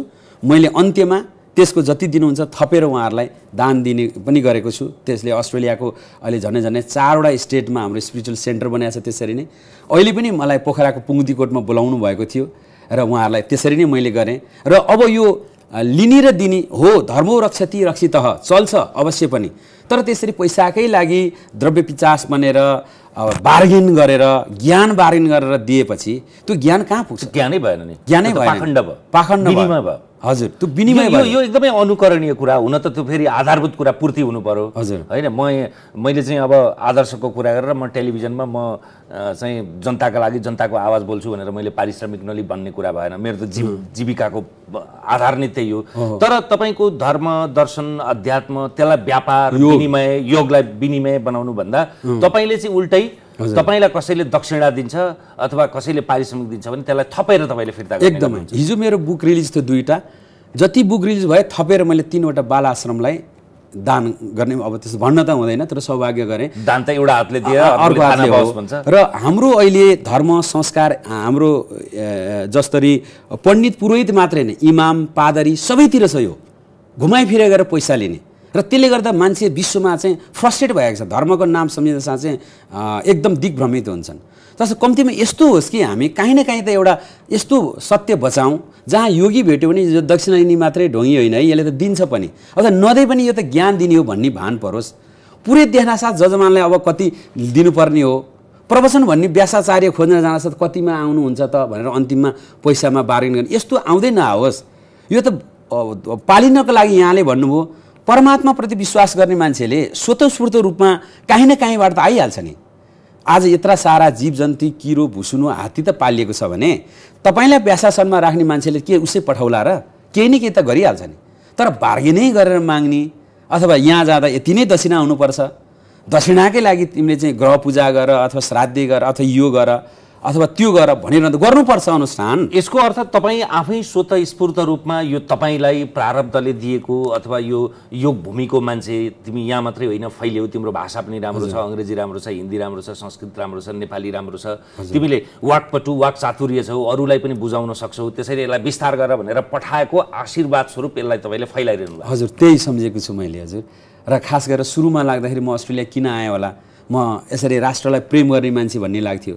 [SPEAKER 2] मैले अन्त्यमा त्यसको जति दिनुहुन्छ थपेर उहाँहरूलाई दान दिने पनि गरेको छु त्यसले अस्ट्रेलियाको अहिले झन्डै झन्डै चारवटा स्टेटमा हाम्रो स्पिरिचुअल सेन्टर बनाएको छ त्यसरी नै अहिले पनि मलाई पोखराको पुङ्दीकोटमा बोलाउनु भएको थियो र उहाँहरूलाई त्यसरी नै मैले गरेँ र अब यो लिने र दिने हो धर्म रक्षति रक्षित चल्छ अवश्य पनि तर त्यसरी पैसाकै लागि द्रव्य पिचास बनेर अब बार्गेन गरेर ज्ञान बार्गेन गरेर दिएपछि त्यो ज्ञान कहाँ पुग्छ ज्ञानै भएन नि ज्ञानै भएन पाखण्ड भयो पाखण्ड विनिमय भयो हजुर त्यो विनिमय यो,
[SPEAKER 1] यो एकदमै अनुकरणीय कुरा हुन त त्यो फेरि आधारभूत कुरा पूर्ति हुनु पऱ्यो हजुर होइन म मैले चाहिँ अब आदर्शको कुरा गरेर म टेलिभिजनमा म चाहिँ जनताका लागि जनताको आवाज बोल्छु भनेर मैले पारिश्रमिक नलि भन्ने कुरा भएन मेरो त जीव जीविकाको आधार नै त्यही हो तर तपाईँको धर्म दर्शन अध्यात्म त्यसलाई व्यापार विनिमय योगलाई विनिमय बनाउनु भन्दा तपाईँले चाहिँ उल्टै तपाईँलाई कसैले दक्षिणा दिन्छ अथवा कसैले पारिश्रमिक दिन्छ भने त्यसलाई थपेर तपाईँले
[SPEAKER 2] फिर्ता एकदमै हिजो मेरो बुक रिलिज थियो दुईवटा जति बुक रिलिज भए थपेर मैले तिनवटा बाल आश्रमलाई दान गर्ने अब त्यस्तो भन्न त हुँदैन तर सौभाग्य गरेँ दान त एउटा हातले दिएर अर्को हातले हो र हाम्रो अहिले धर्म संस्कार हाम्रो जसरी पण्डित पुरोहित मात्रै होइन इमाम पादरी सबैतिर छ यो घुमाइफिर गरेर पैसा लिने र त्यसले गर्दा मान्छे विश्वमा चाहिँ फ्रस्ट्रेट भएको छ धर्मको नाम सम्झिँदा चाहिँ एकदम दिग्भ्रमित हुन्छन् जस्तो कम्तीमा यस्तो होस् कि हामी काहीँ न काहीँ त एउटा यस्तो सत्य बचाउँ जहाँ योगी भेट्यो भने यो दक्षिणा मात्रै ढोङ्गी होइन है यसले त दिन्छ पनि अथवा नदै पनि यो त ज्ञान दिने हो भन्ने भान परोस् पुरै साथ जजमानलाई अब कति दिनुपर्ने हो प्रवचन भन्ने व्यासाचार्य खोज्न साथ कतिमा आउनुहुन्छ त भनेर अन्तिममा पैसामा बार्गेन गर्ने यस्तो आउँदै नआओस् यो त पालिनको लागि यहाँले भन्नुभयो परमात्माप्रति विश्वास गर्ने मान्छेले स्वतस्फूर्त रूपमा काहीँ न काहीँबाट त आइहाल्छ नि आज यत्र सारा जीव जन्तु किरो भुसुनो हात्ती त पालिएको छ भने तपाईँलाई व्यासासनमा राख्ने मान्छेले के उसै पठाउला र केही न केही त गरिहाल्छ नि तर बार्गेनै गरेर माग्ने अथवा यहाँ जाँदा यति नै दक्षिणा हुनुपर्छ दक्षिणाकै लागि तिमीले चाहिँ ग्रह पूजा गर अथवा श्राद्ध गर अथवा यो गर अथवा त्यो गरेर भनिरहँदा गर्नुपर्छ अनुष्ठान यसको अर्थ तपाईँ आफै स्वत स्फूर्त रूपमा यो तपाईँलाई
[SPEAKER 1] प्रारब्धले दिएको अथवा यो योग भूमिको मान्छे तिमी यहाँ मात्रै होइन फैल्यौ तिम्रो भाषा पनि राम्रो छ अङ्ग्रेजी राम्रो छ हिन्दी राम्रो छ संस्कृत राम्रो छ नेपाली राम्रो छ तिमीले वाकपटु वाक चातुर्य छौ अरूलाई पनि बुझाउन सक्छौ त्यसरी यसलाई विस्तार गर भनेर पठाएको आशीर्वाद स्वरूप यसलाई तपाईँले फैलाइरहनु
[SPEAKER 2] भयो हजुर त्यही सम्झेको छु मैले हजुर र खास गरेर सुरुमा लाग्दाखेरि म अस्ट्रेलिया किन आएँ होला म यसरी राष्ट्रलाई प्रेम गर्ने मान्छे भन्ने लाग्थ्यो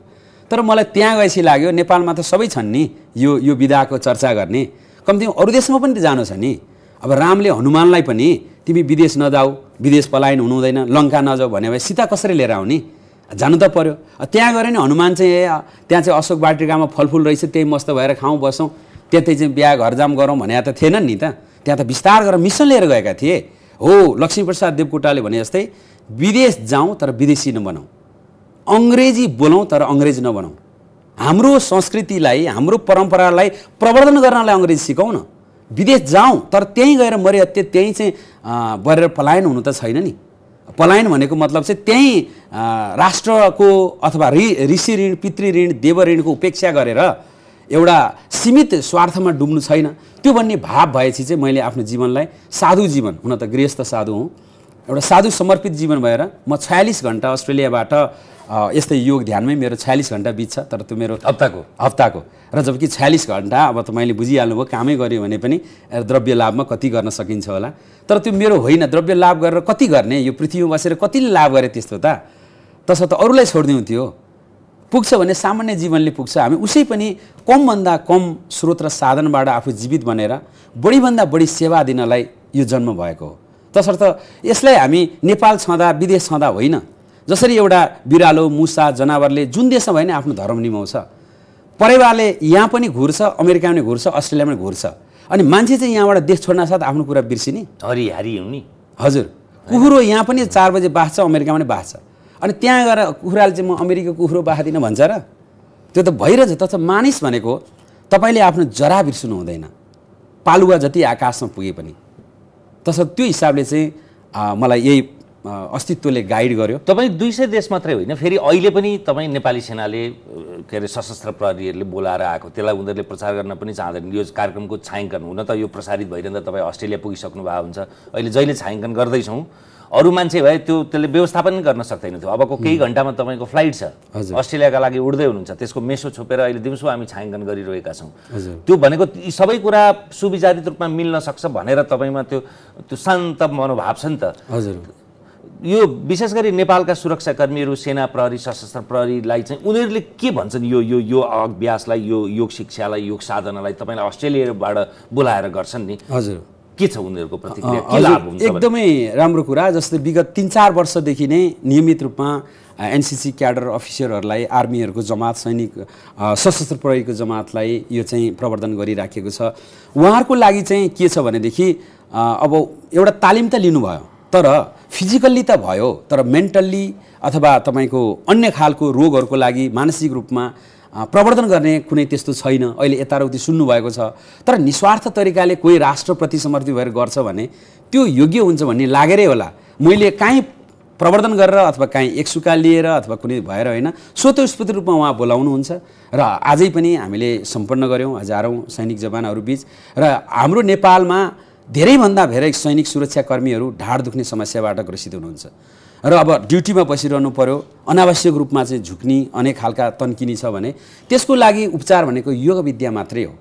[SPEAKER 2] तर मलाई त्यहाँ गएपछि लाग्यो नेपालमा त सबै छन् नि यो यो विधाको चर्चा गर्ने कम्ती अरू देशमा पनि त जानु छ नि अब रामले हनुमानलाई पनि तिमी विदेश नजाऊ विदेश पलायन हुनुहुँदैन लङ्का नजाऊ भने भए सीता कसरी लिएर आउने जानु त पर्यो त्यहाँ गएर नि हनुमान चाहिँ ए त्यहाँ चाहिँ अशोक बाटिकामा फलफुल रहेछ त्यही मस्त भएर खाउँ बसौँ त्यतै चाहिँ बिहा घरजाम गरौँ भने त थिएनन् नि त त्यहाँ त बिस्तार गरेर मिसन लिएर गएका थिए हो लक्ष्मीप्रसाद देवकोटाले भने जस्तै विदेश जाउँ तर विदेशी नबनाऊ अङ्ग्रेजी बोलौँ तर अङ्ग्रेजी नबनाउँ हाम्रो संस्कृतिलाई हाम्रो परम्परालाई प्रवर्धन गर्नलाई अङ्ग्रेजी सिकाउँ न विदेश जाउँ तर त्यहीँ गएर मरे हत्या त्यहीँ चाहिँ बढेर पलायन हुनु त छैन नि पलायन भनेको मतलब चाहिँ त्यहीँ राष्ट्रको अथवा ऋ ऋषि ऋण पितृ ऋण देव ऋणको उपेक्षा गरेर एउटा सीमित स्वार्थमा डुब्नु छैन त्यो भन्ने भाव भएपछि चाहिँ मैले आफ्नो जीवनलाई साधु जीवन हुन त गृहस्थ साधु हुँ एउटा साधु समर्पित जीवन भएर म छयालिस घन्टा अस्ट्रेलियाबाट यस्तै योग ध्यानमै मेरो छ्यालिस घन्टा बित्छ तर त्यो मेरो हप्ताको हप्ताको र जबकि छ्यालिस घन्टा अब तपाईँले बुझिहाल्नुभयो कामै गऱ्यो भने पनि द्रव्य लाभमा कति गर्न सकिन्छ होला तर त्यो मेरो होइन द्रव्य लाभ गरेर कति गर्ने यो पृथ्वीमा बसेर कतिले लाभ गरे त्यस्तो त तसर्थ अरूलाई थियो पुग्छ भने सामान्य जीवनले पुग्छ हामी उसै पनि कमभन्दा कम स्रोत र साधनबाट आफू जीवित बनेर बढीभन्दा बढी सेवा दिनलाई यो जन्म भएको हो तसर्थ यसलाई हामी नेपाल छँदा विदेश छँदा होइन जसरी एउटा बिरालो मुसा जनावरले जुन देशमा भए नि आफ्नो धर्म निमाउँछ परेवाले यहाँ पनि घुर्छ अमेरिका पनि घुर्छ अस्ट्रेलिया पनि घुर्छ अनि मान्छे चाहिँ यहाँबाट देश छोड्न साथ आफ्नो कुरा बिर्सिने हरिहारी हुने हजुर कुखुरो यहाँ पनि चार बजे बाँच्छ अमेरिकामा पनि बाँच्छ अनि त्यहाँ गएर कुखुराले चाहिँ म अमेरिका कुखुरो बाँदिनँ भन्छ र त्यो त भइरहेछ त मानिस भनेको तपाईँले आफ्नो जरा बिर्सनु हुँदैन पालुवा जति आकाशमा पुगे पनि तसर्थ त्यो हिसाबले चाहिँ मलाई यही अस्तित्वले गाइड
[SPEAKER 1] गर्यो तपाईँ दुई सय देश मात्रै होइन फेरि अहिले पनि तपाईँ नेपाली सेनाले के अरे सशस्त्र प्रहरीहरूले बोलाएर आएको त्यसलाई उनीहरूले प्रचार गर्न पनि चाहँदैनन् यो कार्यक्रमको छायाङ्कन हुन त यो प्रसारित भइरहँदा तपाईँ अस्ट्रेलिया पुगिसक्नु भएको हुन्छ अहिले जहिले छायाङ्कन गर्दैछौँ अरू मान्छे भए त्यो त्यसले व्यवस्थापन गर्न सक्दैन थियो अबको केही घन्टामा तपाईँको फ्लाइट छ अस्ट्रेलियाका लागि उड्दै हुनुहुन्छ त्यसको मेसो छोपेर अहिले दिउँसो हामी छायाङ्कन गरिरहेका छौँ त्यो भनेको यी सबै कुरा सुविचारित रूपमा मिल्न सक्छ भनेर तपाईँमा त्यो त्यो शान्त मनोभाव छ नि त हजुर यो विशेष गरी नेपालका सुरक्षाकर्मीहरू सेना प्रहरी सशस्त्र प्रहरीलाई चाहिँ उनीहरूले के भन्छन् यो यो यो अभ्यासलाई यो योग शिक्षालाई योग साधनालाई तपाईँलाई अस्ट्रेलियाबाट बोलाएर गर्छन् नि हजुर के छ उनीहरूको प्रतिक्रिया एकदमै
[SPEAKER 2] राम्रो कुरा जस्तै विगत तिन चार वर्षदेखि नै नियमित रूपमा एनसिसी क्याडर अफिसरहरूलाई आर्मीहरूको जमात सैनिक सशस्त्र प्रहरीको जमातलाई यो चाहिँ प्रवर्धन गरिराखेको छ उहाँहरूको लागि चाहिँ के छ भनेदेखि अब एउटा तालिम त लिनुभयो तर फिजिकल्ली त भयो तर मेन्टल्ली अथवा तपाईँको अन्य खालको रोगहरूको लागि मानसिक रूपमा प्रवर्धन गर्ने कुनै त्यस्तो छैन अहिले यता र उति सुन्नुभएको छ तर निस्वार्थ तरिकाले कोही राष्ट्रप्रति समर्पित भएर गर्छ भने त्यो योग्य हुन्छ भन्ने लागेरै होला मैले काहीँ प्रवर्धन गरेर अथवा काहीँ एकसुका लिएर अथवा कुनै भएर होइन स्वतस्फूर्त रूपमा उहाँ बोलाउनुहुन्छ र आजै पनि हामीले सम्पन्न गऱ्यौँ हजारौँ सैनिक जवानहरू बिच र हाम्रो नेपालमा धेरैभन्दा धेरै सैनिक सुरक्षाकर्मीहरू ढाड दुख्ने समस्याबाट ग्रसित हुनुहुन्छ र अब ड्युटीमा बसिरहनु पऱ्यो अनावश्यक रूपमा चाहिँ झुक्ने अनेक खालका तन्किनी छ भने त्यसको लागि उपचार भनेको योग विद्या मात्रै हो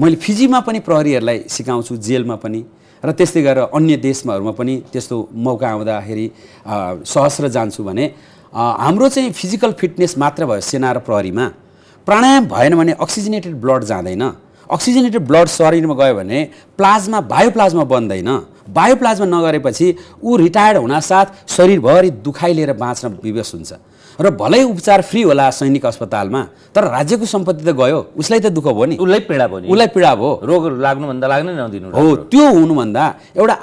[SPEAKER 2] मैले फिजीमा पनि प्रहरीहरूलाई सिकाउँछु जेलमा पनि र त्यस्तै गरेर अन्य देशहरूमा पनि त्यस्तो मौका आउँदाखेरि सहस्र जान्छु भने हाम्रो चाहिँ फिजिकल फिटनेस मात्र भयो सेना र प्रहरीमा प्राणायाम भएन भने अक्सिजनेटेड ब्लड जाँदैन अक्सिजनेटेड ब्लड शरीरमा गयो भने प्लाज्मा बायोप्लाज्मा बन्दैन बायोप्लाज्मा प्लाज्मा नगरेपछि ऊ रिटायर्ड हुनासाथ शरीरभरि दुखाइ लिएर बाँच्न विवश हुन्छ र भलै उपचार फ्री होला सैनिक अस्पतालमा तर राज्यको सम्पत्ति त गयो उसलाई त दुःख भयो नि उसलाई पीडा भयो उसलाई पीडा भयो रोग लाग्नुभन्दा लाग्नै नदिनु हो त्यो
[SPEAKER 1] हुनुभन्दा एउटा